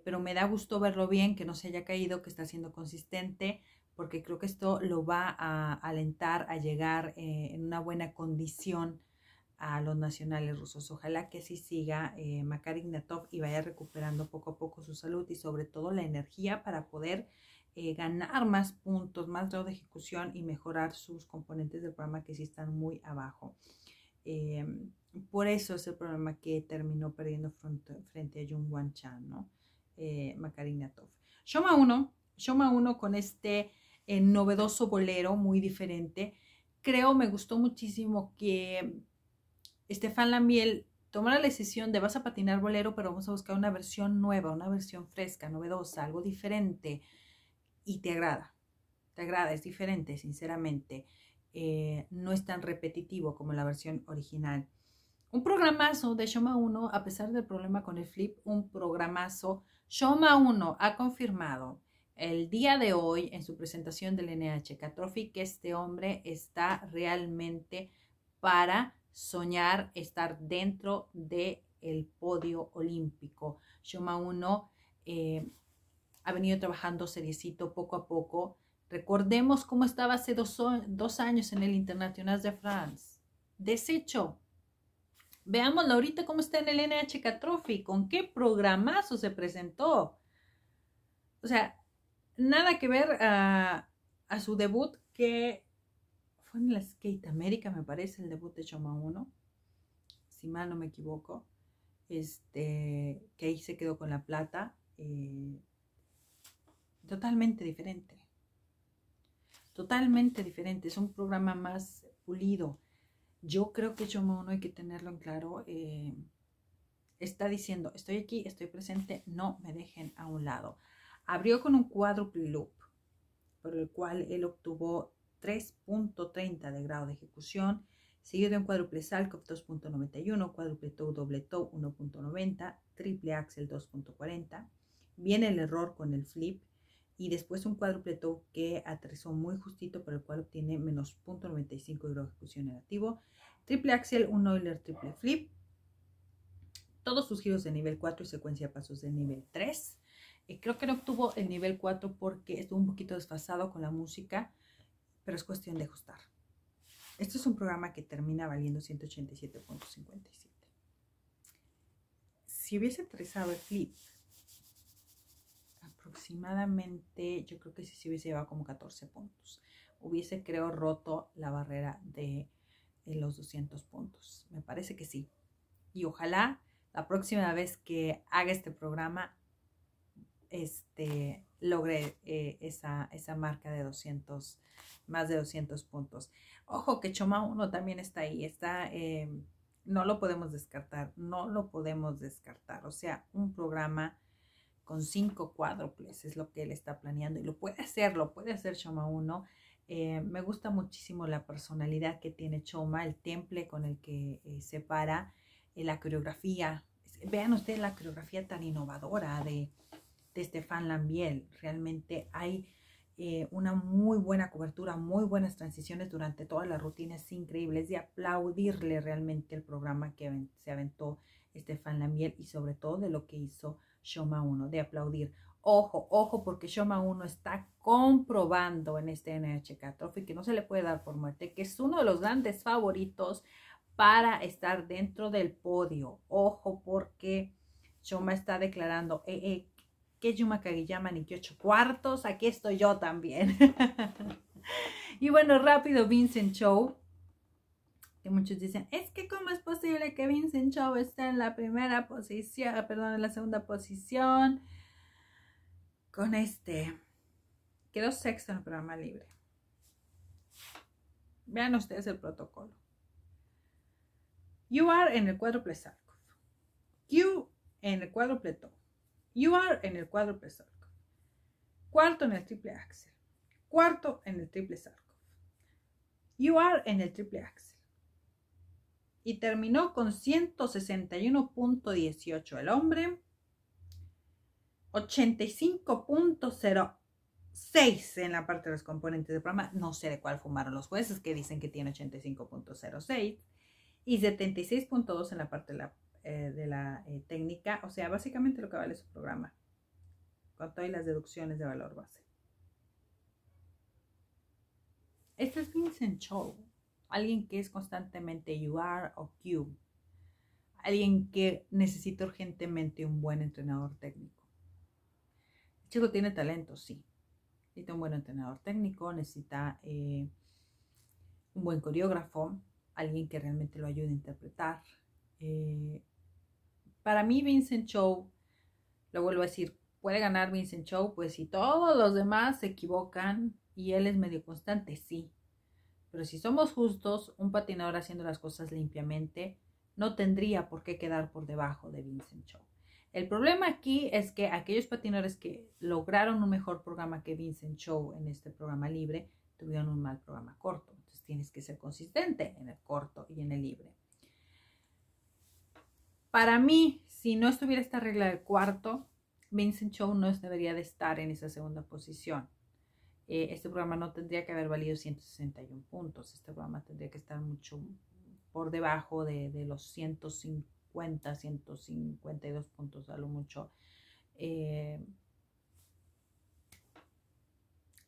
pero me da gusto verlo bien, que no se haya caído, que está siendo consistente porque creo que esto lo va a alentar a llegar eh, en una buena condición a los nacionales rusos. Ojalá que sí siga eh, Makar Ignatov y vaya recuperando poco a poco su salud y sobre todo la energía para poder eh, ganar más puntos, más grado de ejecución y mejorar sus componentes del programa que sí están muy abajo. Eh, por eso es el programa que terminó perdiendo frente, a Jung Wan Chan, ¿no? Makar Ignatov. Shoma 1, Shoma 1 con este novedoso bolero, muy diferente. Creo, me gustó muchísimo que Estefan Lamiel tomara la decisión de vas a patinar bolero, pero vamos a buscar una versión nueva, una versión fresca, novedosa, algo diferente. Y te agrada, te agrada, es diferente, sinceramente. Eh, no es tan repetitivo como la versión original. Un programazo de Shoma 1, a pesar del problema con el flip, un programazo. Shoma 1 ha confirmado el día de hoy en su presentación del NHK Trophy que este hombre está realmente para soñar estar dentro de podio olímpico. Shoma Uno eh, ha venido trabajando seriecito poco a poco. Recordemos cómo estaba hace dos, años en el Internacional de France. Desecho. veamos ahorita cómo está en el NHK Trophy, con qué programazo se presentó. O sea, nada que ver a, su debut que fue en la Skate América, me parece, el debut de Choma 1, si mal no me equivoco, este, que ahí se quedó con la plata, eh, totalmente diferente, totalmente diferente, es un programa más pulido. Yo creo que Choma 1 hay que tenerlo en claro. Eh, está diciendo, estoy aquí, estoy presente, no me dejen a un lado. Abrió con un cuádruple loop, por el cual él obtuvo 3.30 de grado de ejecución, seguido de un cuádruple Salkov 2.91, cuádruple Toe doble Toe 1.90, triple Axel 2.40. Viene el error con el flip y después un cuádruple Toe que aterrizó muy justito, por el cual obtiene menos 0.95 de grado de ejecución negativo, triple Axel, un Euler triple flip. Todos sus giros de nivel 4 y secuencia de pasos de nivel 3 eh, creo que no obtuvo el nivel 4 porque estuvo un poquito desfasado con la música, pero es cuestión de ajustar. Este es un programa que termina valiendo 187.57. Si hubiese aterrizado el clip, aproximadamente, yo creo que sí se hubiese llevado como 14 puntos. Hubiese, creo, roto la barrera de, de los 200 puntos. Me parece que sí. Y ojalá la próxima vez que haga este programa este, logré eh, esa, esa, marca de 200, más de 200 puntos. Ojo que Choma 1 también está ahí, está, eh, no lo podemos descartar, no lo podemos descartar. O sea, un programa con cinco cuádruples es lo que él está planeando y lo puede hacer, lo puede hacer Choma 1. Eh, me gusta muchísimo la personalidad que tiene Choma, el temple con el que separa la coreografía. Vean ustedes la coreografía tan innovadora de, de Estefan Lambiel. Realmente hay eh, una muy buena cobertura, muy buenas transiciones durante todas las rutinas increíbles. de aplaudirle realmente el programa que se aventó Estefan Lambiel y sobre todo de lo que hizo Shoma Uno, de aplaudir. Ojo, ojo, porque Shoma Uno está comprobando en este NHK Trophy que no se le puede dar por muerte, que es uno de los grandes favoritos para estar dentro del podio. Ojo, porque Shoma está declarando, eh, eh que Yuma Kageyama ni que ocho cuartos, aquí estoy yo también. y bueno, rápido, Vincent Show. Que muchos dicen, es que cómo es posible que Vincent Show esté en la primera posición, perdón, en la segunda posición con este. Quedó sexto en el programa libre. Vean ustedes el protocolo. You are en el cuádruple Sarkov. Q en el cuádruple pletón. You are en el cuádruple sarco. Cuarto en el triple axel. Cuarto en el triple sarco. You are en el triple axel. Y terminó con 161.18 el hombre. 85.06 en la parte de los componentes de programa. No sé de cuál fumaron los jueces que dicen que tiene 85.06 y 76.2 en la parte de la eh, de la eh, técnica, o sea, básicamente lo que vale su programa, con hay las deducciones de valor base. Este es Vincent Cho, alguien que es constantemente you are o cube, alguien que necesita urgentemente un buen entrenador técnico. El chico tiene talento, sí. Necesita un buen entrenador técnico, necesita eh, un buen coreógrafo, alguien que realmente lo ayude a interpretar, para mí Vincent Show, lo vuelvo a decir, puede ganar Vincent Show, pues si todos los demás se equivocan y él es medio constante, sí. Pero si somos justos, un patinador haciendo las cosas limpiamente no tendría por qué quedar por debajo de Vincent Show. El problema aquí es que aquellos patinadores que lograron un mejor programa que Vincent Show en este programa libre tuvieron un mal programa corto. Entonces tienes que ser consistente en el corto y en el libre. Para mí, si no estuviera esta regla del cuarto, Vincent Chow no debería de estar en esa segunda posición. Eh, este programa no tendría que haber valido 161 puntos. Este programa tendría que estar mucho por debajo de, los 150, 152 puntos a lo mucho. Eh,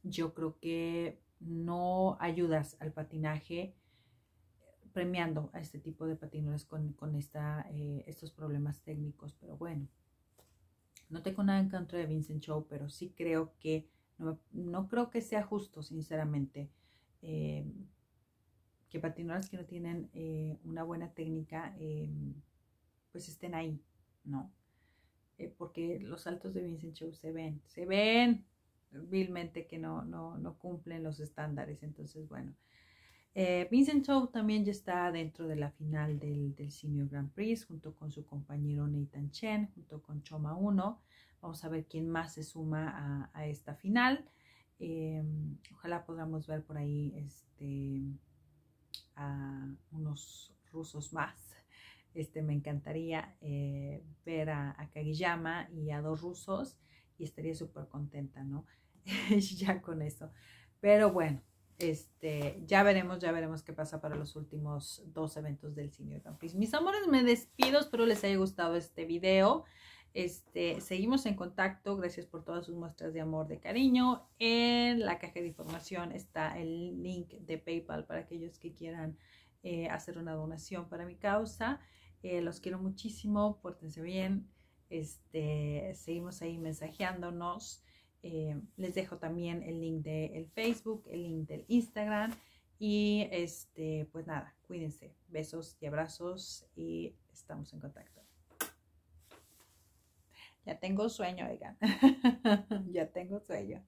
yo creo que no ayudas al patinaje premiando a este tipo de patinadores con, esta, eh, estos problemas técnicos. Pero bueno, no tengo nada en contra de Vincent Show, pero sí creo que, no, creo que sea justo, sinceramente, eh, que patinadores que no tienen eh, una buena técnica, em, pues estén ahí, ¿no? porque los saltos de Vincent Show se ven, se ven vilmente que no, no, no cumplen los estándares. Entonces, bueno, eh, Vincent Chow también ya está dentro de la final del, del Senior Grand Prix junto con su compañero Nathan Chen, junto con Choma 1. Vamos a ver quién más se suma a, esta final. Em, ojalá podamos ver por ahí este, a unos rusos más. Este, me encantaría eh, ver a, a, y a dos rusos y estaría súper contenta, ¿no? ya con eso. Pero bueno, este, ya veremos, ya veremos qué pasa para los últimos dos eventos del de Campis. Mis amores, me despido, espero les haya gustado este video. Este, seguimos en contacto, gracias por todas sus muestras de amor, de cariño. En la caja de información está el link de PayPal para aquellos que quieran eh, hacer una donación para mi causa. Eh, los quiero muchísimo, pórtense bien. Este, seguimos ahí mensajeándonos. Eh, les dejo también el link del Facebook, el link del Instagram. Y este, pues nada, cuídense. Besos y abrazos y estamos en contacto. Ya tengo sueño, oigan. ya tengo sueño.